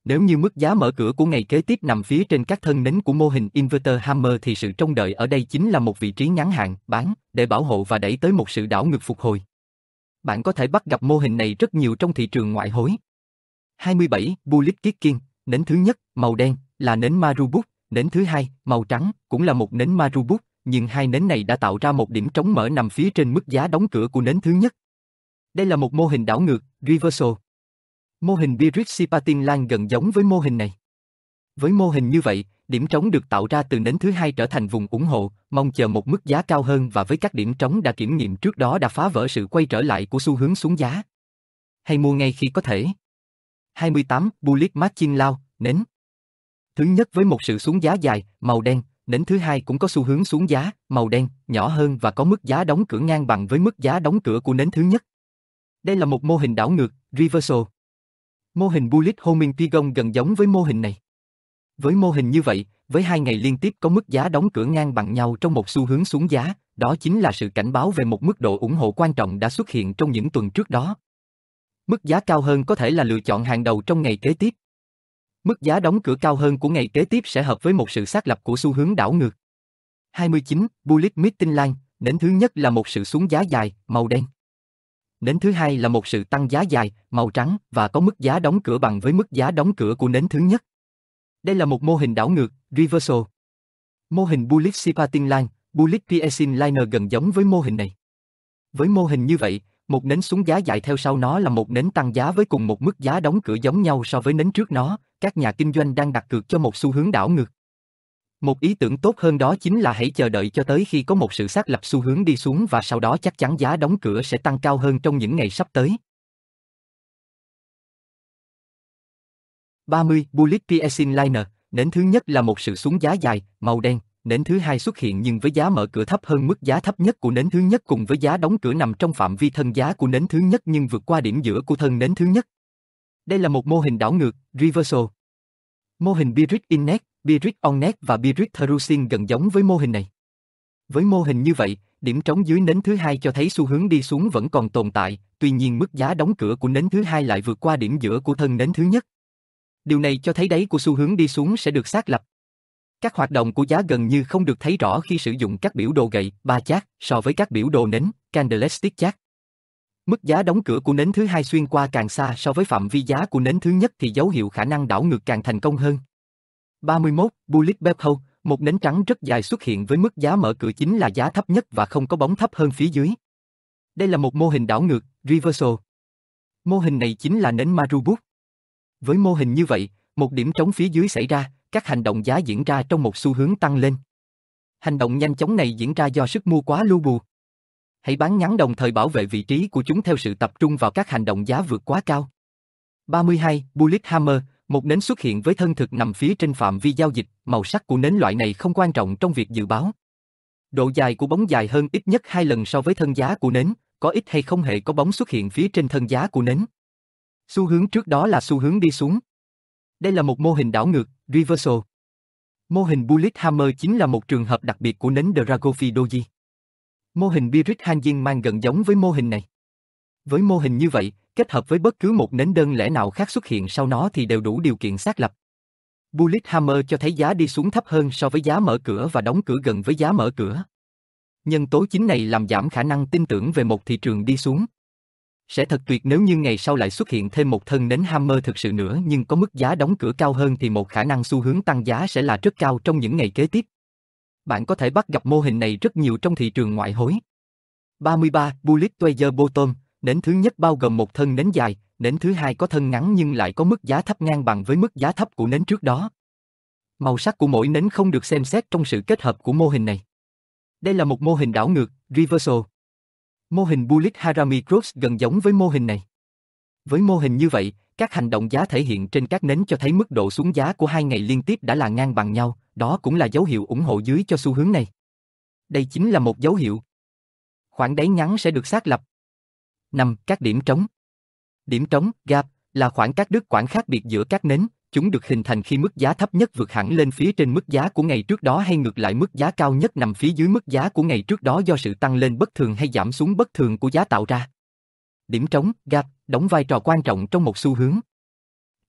Speaker 1: Nếu như mức giá mở cửa của ngày kế tiếp nằm phía trên các thân nến của mô hình inverter hammer thì sự trông đợi ở đây chính là một vị trí ngắn hạn, bán, để bảo hộ và đẩy tới một sự đảo ngược phục hồi. Bạn có thể bắt gặp mô hình này rất nhiều trong thị trường ngoại hối. 27. Bullish Kicking, nến thứ nhất, màu đen, là nến Marubuk, nến thứ hai, màu trắng, cũng là một nến Marubuk, nhưng hai nến này đã tạo ra một điểm trống mở nằm phía trên mức giá đóng cửa của nến thứ nhất. Đây là một mô hình đảo ngược, reversal. Mô hình Birik Sipatin Lan gần giống với mô hình này. Với mô hình như vậy, điểm trống được tạo ra từ nến thứ hai trở thành vùng ủng hộ, mong chờ một mức giá cao hơn và với các điểm trống đã kiểm nghiệm trước đó đã phá vỡ sự quay trở lại của xu hướng xuống giá. Hay mua ngay khi có thể. 28. Bullish Margin Lao, nến. Thứ nhất với một sự xuống giá dài, màu đen, nến thứ hai cũng có xu hướng xuống giá, màu đen, nhỏ hơn và có mức giá đóng cửa ngang bằng với mức giá đóng cửa của nến thứ nhất. Đây là một mô hình đảo ngược, reversal. Mô hình bullish homing pigeon gần giống với mô hình này. Với mô hình như vậy, với hai ngày liên tiếp có mức giá đóng cửa ngang bằng nhau trong một xu hướng xuống giá, đó chính là sự cảnh báo về một mức độ ủng hộ quan trọng đã xuất hiện trong những tuần trước đó. Mức giá cao hơn có thể là lựa chọn hàng đầu trong ngày kế tiếp. Mức giá đóng cửa cao hơn của ngày kế tiếp sẽ hợp với một sự xác lập của xu hướng đảo ngược. 29. Bullish Meeting Line, nến thứ nhất là một sự xuống giá dài, màu đen. Nến thứ hai là một sự tăng giá dài, màu trắng và có mức giá đóng cửa bằng với mức giá đóng cửa của nến thứ nhất. Đây là một mô hình đảo ngược, reversal. Mô hình bullish Sipating Line, bullish Piercing Liner gần giống với mô hình này. Với mô hình như vậy, một nến xuống giá dài theo sau nó là một nến tăng giá với cùng một mức giá đóng cửa giống nhau so với nến trước nó, các nhà kinh doanh đang đặt cược cho một xu hướng đảo ngược. Một ý tưởng tốt hơn đó chính là hãy chờ đợi cho tới khi có một sự xác lập xu hướng đi xuống và sau đó chắc chắn giá đóng cửa sẽ tăng cao hơn trong những ngày sắp tới. 30. Bullet Piercing Liner, nến thứ nhất là một sự xuống giá dài, màu đen, nến thứ hai xuất hiện nhưng với giá mở cửa thấp hơn mức giá thấp nhất của nến thứ nhất cùng với giá đóng cửa nằm trong phạm vi thân giá của nến thứ nhất nhưng vượt qua điểm giữa của thân nến thứ nhất. Đây là một mô hình đảo ngược, reversal. Mô hình Birit Innet, Birit Onnet và Birit Therusin gần giống với mô hình này. Với mô hình như vậy, điểm trống dưới nến thứ hai cho thấy xu hướng đi xuống vẫn còn tồn tại, tuy nhiên mức giá đóng cửa của nến thứ hai lại vượt qua điểm giữa của thân nến thứ nhất. Điều này cho thấy đáy của xu hướng đi xuống sẽ được xác lập. Các hoạt động của giá gần như không được thấy rõ khi sử dụng các biểu đồ gậy, ba chát, so với các biểu đồ nến, candlestick chát. Mức giá đóng cửa của nến thứ hai xuyên qua càng xa so với phạm vi giá của nến thứ nhất thì dấu hiệu khả năng đảo ngược càng thành công hơn. 31. Bullish Bear Hold, một nến trắng rất dài xuất hiện với mức giá mở cửa chính là giá thấp nhất và không có bóng thấp hơn phía dưới. Đây là một mô hình đảo ngược, reversal. Mô hình này chính là nến Marubook. Với mô hình như vậy, một điểm trống phía dưới xảy ra, các hành động giá diễn ra trong một xu hướng tăng lên. Hành động nhanh chóng này diễn ra do sức mua quá lưu bù. Hãy bán ngắn đồng thời bảo vệ vị trí của chúng theo sự tập trung vào các hành động giá vượt quá cao. 32. Bullet Hammer, một nến xuất hiện với thân thực nằm phía trên phạm vi giao dịch, màu sắc của nến loại này không quan trọng trong việc dự báo. Độ dài của bóng dài hơn ít nhất hai lần so với thân giá của nến, có ít hay không hề có bóng xuất hiện phía trên thân giá của nến. Xu hướng trước đó là xu hướng đi xuống. Đây là một mô hình đảo ngược, Reversal Mô hình Bullet Hammer chính là một trường hợp đặc biệt của nến Dragophy Doji. Mô hình Birit Hanjin mang gần giống với mô hình này. Với mô hình như vậy, kết hợp với bất cứ một nến đơn lẻ nào khác xuất hiện sau nó thì đều đủ điều kiện xác lập. Bullet Hammer cho thấy giá đi xuống thấp hơn so với giá mở cửa và đóng cửa gần với giá mở cửa. Nhân tố chính này làm giảm khả năng tin tưởng về một thị trường đi xuống. Sẽ thật tuyệt nếu như ngày sau lại xuất hiện thêm một thân nến Hammer thực sự nữa nhưng có mức giá đóng cửa cao hơn thì một khả năng xu hướng tăng giá sẽ là rất cao trong những ngày kế tiếp. Bạn có thể bắt gặp mô hình này rất nhiều trong thị trường ngoại hối. 33. Bullet Wager Bottom, nến thứ nhất bao gồm một thân nến dài, nến thứ hai có thân ngắn nhưng lại có mức giá thấp ngang bằng với mức giá thấp của nến trước đó. Màu sắc của mỗi nến không được xem xét trong sự kết hợp của mô hình này. Đây là một mô hình đảo ngược, reversal, Mô hình Bullet Harami Cross gần giống với mô hình này. Với mô hình như vậy, các hành động giá thể hiện trên các nến cho thấy mức độ xuống giá của hai ngày liên tiếp đã là ngang bằng nhau, đó cũng là dấu hiệu ủng hộ dưới cho xu hướng này. Đây chính là một dấu hiệu. Khoảng đáy ngắn sẽ được xác lập. 5. Các điểm trống Điểm trống, gap, là khoảng các đứt quãng khác biệt giữa các nến, Chúng được hình thành khi mức giá thấp nhất vượt hẳn lên phía trên mức giá của ngày trước đó hay ngược lại mức giá cao nhất nằm phía dưới mức giá của ngày trước đó do sự tăng lên bất thường hay giảm xuống bất thường của giá tạo ra. Điểm trống, gap, đóng vai trò quan trọng trong một xu hướng.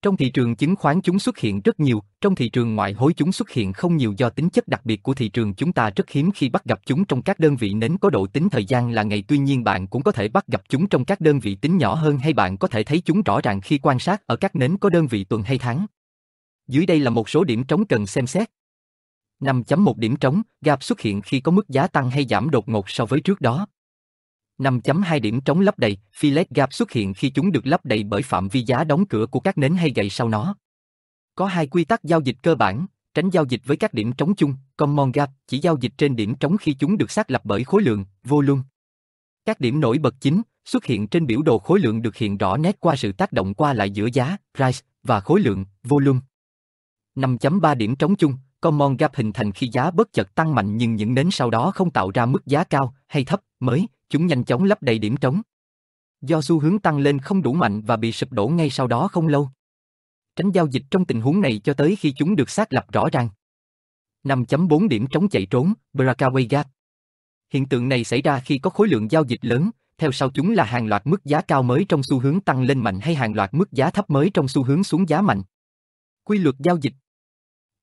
Speaker 1: Trong thị trường chứng khoán chúng xuất hiện rất nhiều, trong thị trường ngoại hối chúng xuất hiện không nhiều do tính chất đặc biệt của thị trường chúng ta rất hiếm khi bắt gặp chúng trong các đơn vị nến có độ tính thời gian là ngày tuy nhiên bạn cũng có thể bắt gặp chúng trong các đơn vị tính nhỏ hơn hay bạn có thể thấy chúng rõ ràng khi quan sát ở các nến có đơn vị tuần hay tháng. Dưới đây là một số điểm trống cần xem xét. 5.1 điểm trống, gap xuất hiện khi có mức giá tăng hay giảm đột ngột so với trước đó. 5.2 điểm trống lấp đầy, fillet gap xuất hiện khi chúng được lấp đầy bởi phạm vi giá đóng cửa của các nến hay gậy sau nó. Có hai quy tắc giao dịch cơ bản, tránh giao dịch với các điểm trống chung, common gap chỉ giao dịch trên điểm trống khi chúng được xác lập bởi khối lượng, volume. Các điểm nổi bật chính xuất hiện trên biểu đồ khối lượng được hiện rõ nét qua sự tác động qua lại giữa giá, price và khối lượng, volume. 5.3 điểm trống chung, common gap hình thành khi giá bất chợt tăng mạnh nhưng những nến sau đó không tạo ra mức giá cao hay thấp mới chúng nhanh chóng lấp đầy điểm trống. Do xu hướng tăng lên không đủ mạnh và bị sụp đổ ngay sau đó không lâu. Tránh giao dịch trong tình huống này cho tới khi chúng được xác lập rõ ràng. 5.4 điểm trống chạy trốn, Brakaway Gap. Hiện tượng này xảy ra khi có khối lượng giao dịch lớn, theo sau chúng là hàng loạt mức giá cao mới trong xu hướng tăng lên mạnh hay hàng loạt mức giá thấp mới trong xu hướng xuống giá mạnh. Quy luật giao dịch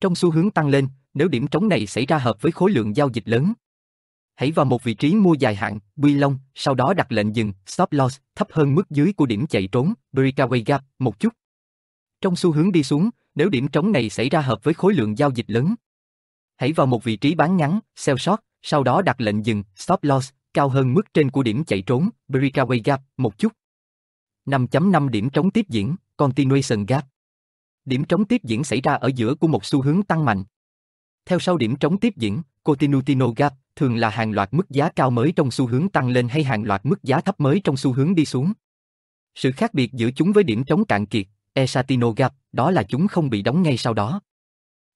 Speaker 1: Trong xu hướng tăng lên, nếu điểm trống này xảy ra hợp với khối lượng giao dịch lớn, Hãy vào một vị trí mua dài hạn, buy long, sau đó đặt lệnh dừng, stop loss, thấp hơn mức dưới của điểm chạy trốn, breakaway gap, một chút. Trong xu hướng đi xuống, nếu điểm trống này xảy ra hợp với khối lượng giao dịch lớn. Hãy vào một vị trí bán ngắn, sell short, sau đó đặt lệnh dừng, stop loss, cao hơn mức trên của điểm chạy trốn, breakaway gap, một chút. 5.5 điểm trống tiếp diễn, continuation gap. Điểm trống tiếp diễn xảy ra ở giữa của một xu hướng tăng mạnh. Theo sau điểm trống tiếp diễn, continuitino gap, thường là hàng loạt mức giá cao mới trong xu hướng tăng lên hay hàng loạt mức giá thấp mới trong xu hướng đi xuống. Sự khác biệt giữa chúng với điểm trống cạn kiệt, Esatino Gap, đó là chúng không bị đóng ngay sau đó.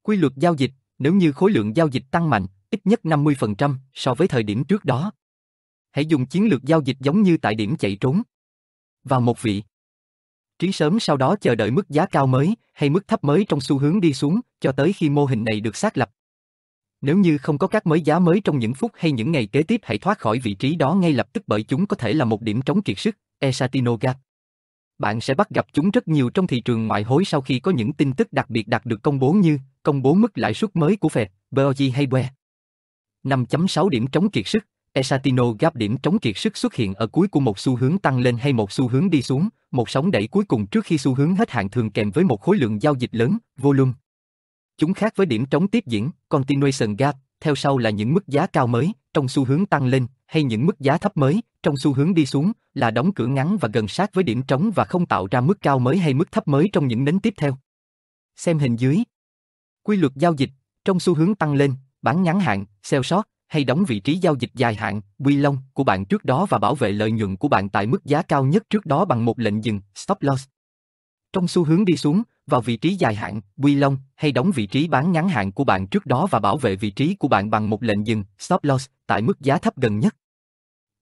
Speaker 1: Quy luật giao dịch, nếu như khối lượng giao dịch tăng mạnh, ít nhất 50% so với thời điểm trước đó. Hãy dùng chiến lược giao dịch giống như tại điểm chạy trốn. Vào một vị trí sớm sau đó chờ đợi mức giá cao mới hay mức thấp mới trong xu hướng đi xuống cho tới khi mô hình này được xác lập nếu như không có các mới giá mới trong những phút hay những ngày kế tiếp hãy thoát khỏi vị trí đó ngay lập tức bởi chúng có thể là một điểm trống kiệt sức, Esatino Gap. Bạn sẽ bắt gặp chúng rất nhiều trong thị trường ngoại hối sau khi có những tin tức đặc biệt đạt được công bố như công bố mức lãi suất mới của Fed, BOJ hay BOE. 5.6 điểm trống kiệt sức, Esatino Gap điểm trống kiệt sức xuất hiện ở cuối của một xu hướng tăng lên hay một xu hướng đi xuống, một sóng đẩy cuối cùng trước khi xu hướng hết hạn thường kèm với một khối lượng giao dịch lớn, volume. Chúng khác với điểm trống tiếp diễn, continuation gap, theo sau là những mức giá cao mới, trong xu hướng tăng lên, hay những mức giá thấp mới, trong xu hướng đi xuống, là đóng cửa ngắn và gần sát với điểm trống và không tạo ra mức cao mới hay mức thấp mới trong những nến tiếp theo. Xem hình dưới. Quy luật giao dịch, trong xu hướng tăng lên, bán ngắn hạn, sell short, hay đóng vị trí giao dịch dài hạn, quy long của bạn trước đó và bảo vệ lợi nhuận của bạn tại mức giá cao nhất trước đó bằng một lệnh dừng, stop loss. Trong xu hướng đi xuống, vào vị trí dài hạn, quy long hay đóng vị trí bán ngắn hạn của bạn trước đó và bảo vệ vị trí của bạn bằng một lệnh dừng stop loss tại mức giá thấp gần nhất.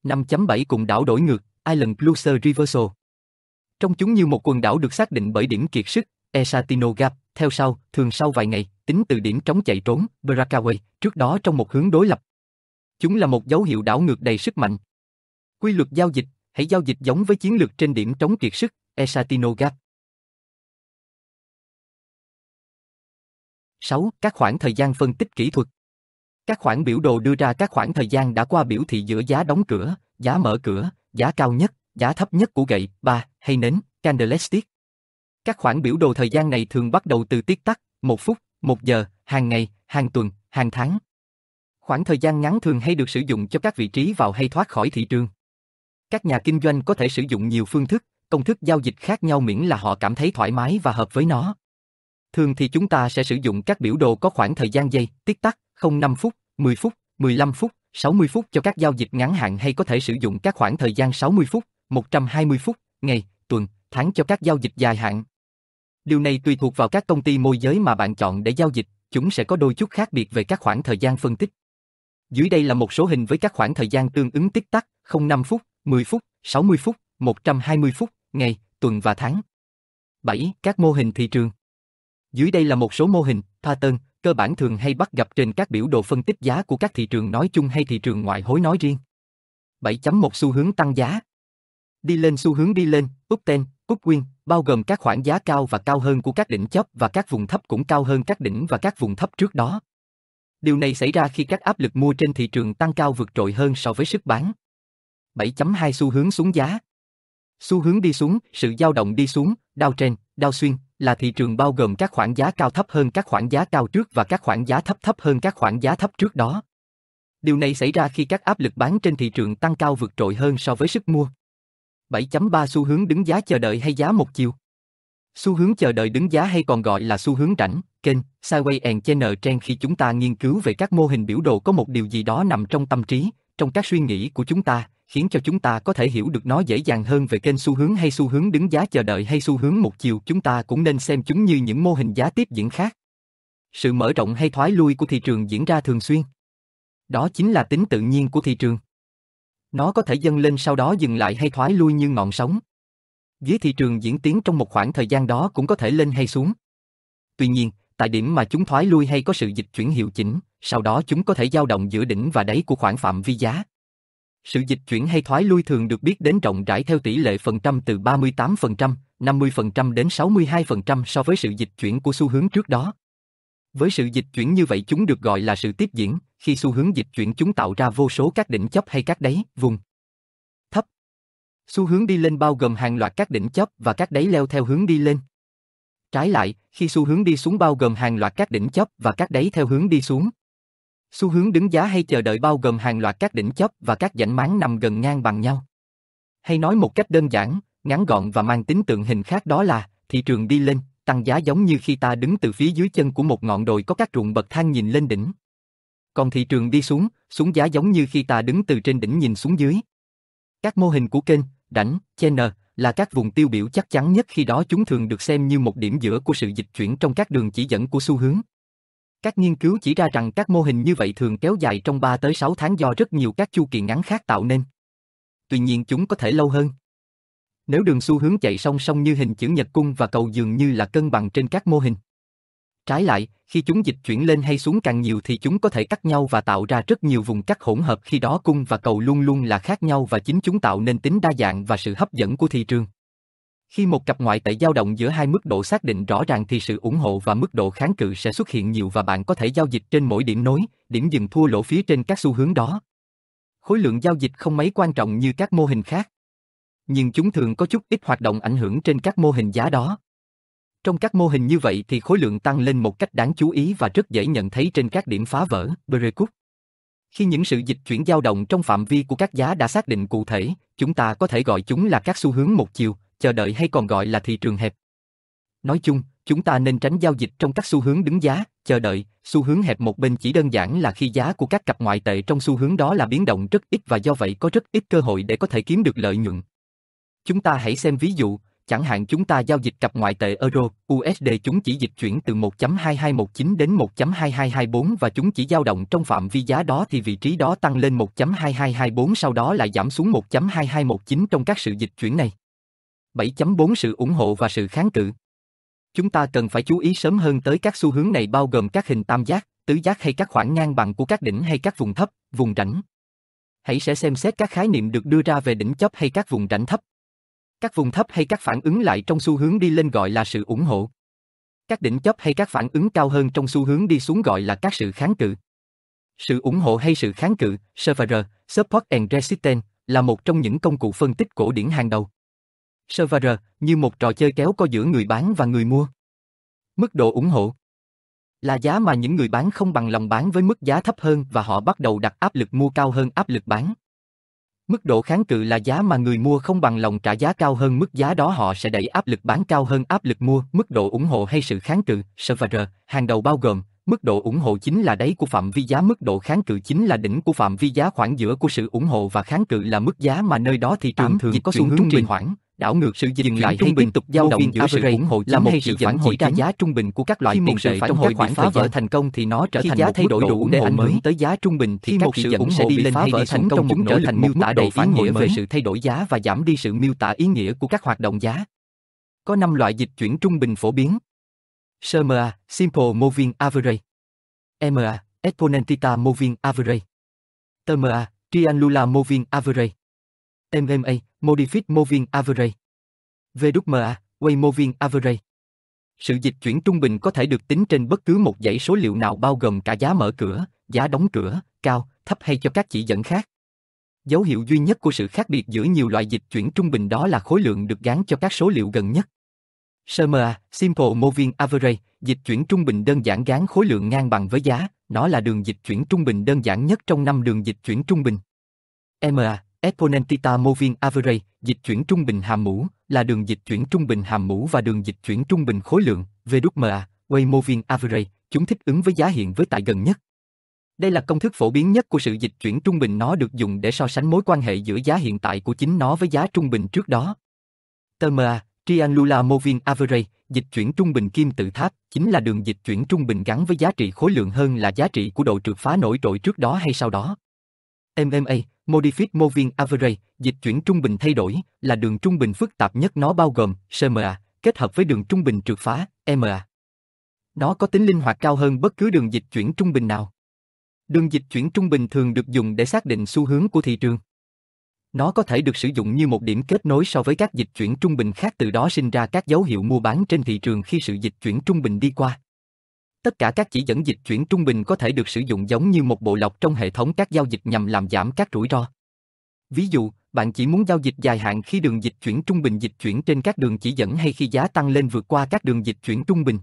Speaker 1: 5.7 cùng đảo đổi ngược, Island Closer Reversal. Trong chúng như một quần đảo được xác định bởi điểm kiệt sức, Esatino Gap, theo sau, thường sau vài ngày, tính từ điểm trống chạy trốn, Brakaway, trước đó trong một hướng đối lập. Chúng là một dấu hiệu đảo ngược đầy sức mạnh. Quy luật giao dịch, hãy giao dịch giống với chiến lược trên điểm trống kiệt sức, Esatino Gap, 6. Các khoảng thời gian phân tích kỹ thuật Các khoản biểu đồ đưa ra các khoảng thời gian đã qua biểu thị giữa giá đóng cửa, giá mở cửa, giá cao nhất, giá thấp nhất của gậy, ba hay nến, candlestick. Các khoản biểu đồ thời gian này thường bắt đầu từ tiết tắc, một phút, một giờ, hàng ngày, hàng tuần, hàng tháng. Khoảng thời gian ngắn thường hay được sử dụng cho các vị trí vào hay thoát khỏi thị trường. Các nhà kinh doanh có thể sử dụng nhiều phương thức, công thức giao dịch khác nhau miễn là họ cảm thấy thoải mái và hợp với nó. Thường thì chúng ta sẽ sử dụng các biểu đồ có khoảng thời gian giây, tiết tắc, không 5 phút, 10 phút, 15 phút, 60 phút cho các giao dịch ngắn hạn hay có thể sử dụng các khoảng thời gian 60 phút, 120 phút, ngày, tuần, tháng cho các giao dịch dài hạn. Điều này tùy thuộc vào các công ty môi giới mà bạn chọn để giao dịch, chúng sẽ có đôi chút khác biệt về các khoảng thời gian phân tích. Dưới đây là một số hình với các khoảng thời gian tương ứng tích tắc, 05 phút, 10 phút, 60 phút, 120 phút, ngày, tuần và tháng. 7. Các mô hình thị trường dưới đây là một số mô hình, pattern, cơ bản thường hay bắt gặp trên các biểu đồ phân tích giá của các thị trường nói chung hay thị trường ngoại hối nói riêng. 7.1 Xu hướng tăng giá Đi lên xu hướng đi lên, uptrend, upwind, bao gồm các khoản giá cao và cao hơn của các đỉnh chóp và các vùng thấp cũng cao hơn các đỉnh và các vùng thấp trước đó. Điều này xảy ra khi các áp lực mua trên thị trường tăng cao vượt trội hơn so với sức bán. 7.2 Xu hướng xuống giá Xu hướng đi xuống, sự dao động đi xuống, đao trên, đao xuyên, là thị trường bao gồm các khoản giá cao thấp hơn các khoản giá cao trước và các khoản giá thấp thấp hơn các khoản giá thấp trước đó. Điều này xảy ra khi các áp lực bán trên thị trường tăng cao vượt trội hơn so với sức mua. 7.3 Xu hướng đứng giá chờ đợi hay giá một chiều? Xu hướng chờ đợi đứng giá hay còn gọi là xu hướng rảnh, kênh, sideways and channel trend khi chúng ta nghiên cứu về các mô hình biểu đồ có một điều gì đó nằm trong tâm trí, trong các suy nghĩ của chúng ta, khiến cho chúng ta có thể hiểu được nó dễ dàng hơn về kênh xu hướng hay xu hướng đứng giá chờ đợi hay xu hướng một chiều chúng ta cũng nên xem chúng như những mô hình giá tiếp diễn khác. Sự mở rộng hay thoái lui của thị trường diễn ra thường xuyên. Đó chính là tính tự nhiên của thị trường. Nó có thể dâng lên sau đó dừng lại hay thoái lui như ngọn sóng. Dưới thị trường diễn tiến trong một khoảng thời gian đó cũng có thể lên hay xuống. Tuy nhiên, tại điểm mà chúng thoái lui hay có sự dịch chuyển hiệu chỉnh, sau đó chúng có thể dao động giữa đỉnh và đáy của khoảng phạm vi giá. Sự dịch chuyển hay thoái lui thường được biết đến rộng rãi theo tỷ lệ phần trăm từ 38%, 50% đến 62% so với sự dịch chuyển của xu hướng trước đó. Với sự dịch chuyển như vậy chúng được gọi là sự tiếp diễn, khi xu hướng dịch chuyển chúng tạo ra vô số các đỉnh chóp hay các đáy, vùng thấp. Xu hướng đi lên bao gồm hàng loạt các đỉnh chóp và các đáy leo theo hướng đi lên. Trái lại, khi xu hướng đi xuống bao gồm hàng loạt các đỉnh chóp và các đáy theo hướng đi xuống. Xu hướng đứng giá hay chờ đợi bao gồm hàng loạt các đỉnh chóp và các dãnh máng nằm gần ngang bằng nhau. Hay nói một cách đơn giản, ngắn gọn và mang tính tượng hình khác đó là thị trường đi lên, tăng giá giống như khi ta đứng từ phía dưới chân của một ngọn đồi có các ruộng bậc thang nhìn lên đỉnh. Còn thị trường đi xuống, xuống giá giống như khi ta đứng từ trên đỉnh nhìn xuống dưới. Các mô hình của kênh, đảnh, channel là các vùng tiêu biểu chắc chắn nhất khi đó chúng thường được xem như một điểm giữa của sự dịch chuyển trong các đường chỉ dẫn của xu hướng. Các nghiên cứu chỉ ra rằng các mô hình như vậy thường kéo dài trong 3 tới 6 tháng do rất nhiều các chu kỳ ngắn khác tạo nên. Tuy nhiên chúng có thể lâu hơn. Nếu đường xu hướng chạy song song như hình chữ nhật cung và cầu dường như là cân bằng trên các mô hình. Trái lại, khi chúng dịch chuyển lên hay xuống càng nhiều thì chúng có thể cắt nhau và tạo ra rất nhiều vùng cắt hỗn hợp khi đó cung và cầu luôn luôn là khác nhau và chính chúng tạo nên tính đa dạng và sự hấp dẫn của thị trường. Khi một cặp ngoại tệ dao động giữa hai mức độ xác định rõ ràng thì sự ủng hộ và mức độ kháng cự sẽ xuất hiện nhiều và bạn có thể giao dịch trên mỗi điểm nối, điểm dừng thua lỗ phía trên các xu hướng đó. Khối lượng giao dịch không mấy quan trọng như các mô hình khác. Nhưng chúng thường có chút ít hoạt động ảnh hưởng trên các mô hình giá đó. Trong các mô hình như vậy thì khối lượng tăng lên một cách đáng chú ý và rất dễ nhận thấy trên các điểm phá vỡ, breakup. Khi những sự dịch chuyển dao động trong phạm vi của các giá đã xác định cụ thể, chúng ta có thể gọi chúng là các xu hướng một chiều, chờ đợi hay còn gọi là thị trường hẹp. Nói chung, chúng ta nên tránh giao dịch trong các xu hướng đứng giá, chờ đợi, xu hướng hẹp một bên chỉ đơn giản là khi giá của các cặp ngoại tệ trong xu hướng đó là biến động rất ít và do vậy có rất ít cơ hội để có thể kiếm được lợi nhuận. Chúng ta hãy xem ví dụ, chẳng hạn chúng ta giao dịch cặp ngoại tệ euro, USD chúng chỉ dịch chuyển từ 1.2219 đến 1.2224 và chúng chỉ dao động trong phạm vi giá đó thì vị trí đó tăng lên 1.2224 sau đó lại giảm xuống 1.2219 trong các sự dịch chuyển này. 7.4 Sự ủng hộ và sự kháng cự Chúng ta cần phải chú ý sớm hơn tới các xu hướng này bao gồm các hình tam giác, tứ giác hay các khoảng ngang bằng của các đỉnh hay các vùng thấp, vùng rãnh. Hãy sẽ xem xét các khái niệm được đưa ra về đỉnh chóp hay các vùng rãnh thấp. Các vùng thấp hay các phản ứng lại trong xu hướng đi lên gọi là sự ủng hộ. Các đỉnh chóp hay các phản ứng cao hơn trong xu hướng đi xuống gọi là các sự kháng cự. Sự ủng hộ hay sự kháng cự, SVR, Support and Resistance, là một trong những công cụ phân tích cổ điển hàng đầu server như một trò chơi kéo co giữa người bán và người mua. Mức độ ủng hộ là giá mà những người bán không bằng lòng bán với mức giá thấp hơn và họ bắt đầu đặt áp lực mua cao hơn áp lực bán. Mức độ kháng cự là giá mà người mua không bằng lòng trả giá cao hơn mức giá đó họ sẽ đẩy áp lực bán cao hơn áp lực mua. Mức độ ủng hộ hay sự kháng cự, server, hàng đầu bao gồm Mức độ ủng hộ chính là đáy của phạm vi giá, mức độ kháng cự chính là đỉnh của phạm vi giá, khoảng giữa của sự ủng hộ và kháng cự là mức giá mà nơi đó thị trường thường chỉ có hướng trung bình hoãn, đảo ngược sự dừng lại trung bình tục dao động giữa sự ủng hộ là một sự phản hồi ra giá trung bình của các loại tiền tệ trong hội bị phá vỡ thành công thì nó trở thành giá thay đổi đủ để ảnh hưởng tới giá trung bình thì một sự ủng hộ bị phá vỡ thành công cũng trở thành miêu tả đầy phản nghĩa về sự thay đổi giá và giảm đi sự miêu tả ý nghĩa của các hoạt động giá. Có 5 loại dịch chuyển trung bình phổ biến. SMA, Simple Moving Average. MA, Exponentita Moving Average. TMA, Triangular Moving Average. MMA, Modified Moving Average. VWMA, Way Moving Average. Sự dịch chuyển trung bình có thể được tính trên bất cứ một dãy số liệu nào bao gồm cả giá mở cửa, giá đóng cửa, cao, thấp hay cho các chỉ dẫn khác. Dấu hiệu duy nhất của sự khác biệt giữa nhiều loại dịch chuyển trung bình đó là khối lượng được gắn cho các số liệu gần nhất. SMA, à, Simple Moving Average, dịch chuyển trung bình đơn giản gán khối lượng ngang bằng với giá, nó là đường dịch chuyển trung bình đơn giản nhất trong năm đường dịch chuyển trung bình. MA, à, Exponent Moving Average, dịch chuyển trung bình hàm mũ, là đường dịch chuyển trung bình hàm mũ và đường dịch chuyển trung bình khối lượng, VWMA, à, Way Moving Average, chúng thích ứng với giá hiện với tại gần nhất. Đây là công thức phổ biến nhất của sự dịch chuyển trung bình nó được dùng để so sánh mối quan hệ giữa giá hiện tại của chính nó với giá trung bình trước đó. TMA, Triangular Moving Average, dịch chuyển trung bình kim tự tháp, chính là đường dịch chuyển trung bình gắn với giá trị khối lượng hơn là giá trị của độ trượt phá nổi trội trước đó hay sau đó. MMA, Modified Moving Average, dịch chuyển trung bình thay đổi, là đường trung bình phức tạp nhất nó bao gồm SMA kết hợp với đường trung bình trượt phá, MA. Nó có tính linh hoạt cao hơn bất cứ đường dịch chuyển trung bình nào. Đường dịch chuyển trung bình thường được dùng để xác định xu hướng của thị trường. Nó có thể được sử dụng như một điểm kết nối so với các dịch chuyển trung bình khác từ đó sinh ra các dấu hiệu mua bán trên thị trường khi sự dịch chuyển trung bình đi qua. Tất cả các chỉ dẫn dịch chuyển trung bình có thể được sử dụng giống như một bộ lọc trong hệ thống các giao dịch nhằm làm giảm các rủi ro. Ví dụ, bạn chỉ muốn giao dịch dài hạn khi đường dịch chuyển trung bình dịch chuyển trên các đường chỉ dẫn hay khi giá tăng lên vượt qua các đường dịch chuyển trung bình.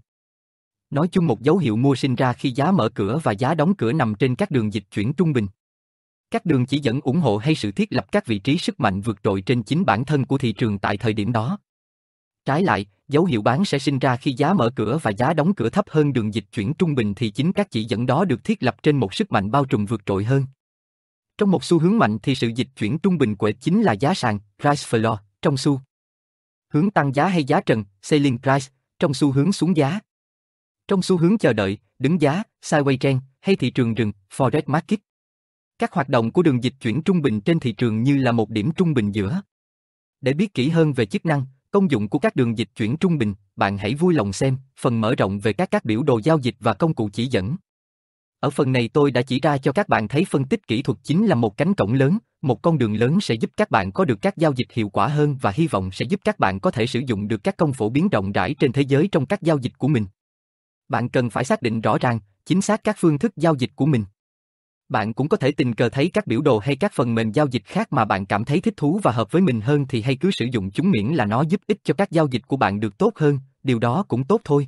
Speaker 1: Nói chung một dấu hiệu mua sinh ra khi giá mở cửa và giá đóng cửa nằm trên các đường dịch chuyển trung bình. Các đường chỉ dẫn ủng hộ hay sự thiết lập các vị trí sức mạnh vượt trội trên chính bản thân của thị trường tại thời điểm đó. Trái lại, dấu hiệu bán sẽ sinh ra khi giá mở cửa và giá đóng cửa thấp hơn đường dịch chuyển trung bình thì chính các chỉ dẫn đó được thiết lập trên một sức mạnh bao trùm vượt trội hơn. Trong một xu hướng mạnh thì sự dịch chuyển trung bình của chính là giá sàn, price floor, trong xu hướng tăng giá hay giá trần, selling price, trong xu hướng xuống giá. Trong xu hướng chờ đợi, đứng giá, (sideway trend hay thị trường rừng, forex market. Các hoạt động của đường dịch chuyển trung bình trên thị trường như là một điểm trung bình giữa. Để biết kỹ hơn về chức năng, công dụng của các đường dịch chuyển trung bình, bạn hãy vui lòng xem phần mở rộng về các các biểu đồ giao dịch và công cụ chỉ dẫn. Ở phần này tôi đã chỉ ra cho các bạn thấy phân tích kỹ thuật chính là một cánh cổng lớn, một con đường lớn sẽ giúp các bạn có được các giao dịch hiệu quả hơn và hy vọng sẽ giúp các bạn có thể sử dụng được các công phổ biến rộng rãi trên thế giới trong các giao dịch của mình. Bạn cần phải xác định rõ ràng, chính xác các phương thức giao dịch của mình. Bạn cũng có thể tình cờ thấy các biểu đồ hay các phần mềm giao dịch khác mà bạn cảm thấy thích thú và hợp với mình hơn thì hay cứ sử dụng chúng miễn là nó giúp ích cho các giao dịch của bạn được tốt hơn, điều đó cũng tốt thôi.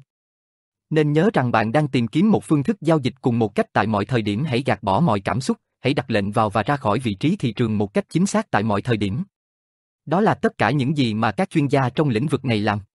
Speaker 1: Nên nhớ rằng bạn đang tìm kiếm một phương thức giao dịch cùng một cách tại mọi thời điểm hãy gạt bỏ mọi cảm xúc, hãy đặt lệnh vào và ra khỏi vị trí thị trường một cách chính xác tại mọi thời điểm. Đó là tất cả những gì mà các chuyên gia trong lĩnh vực này làm.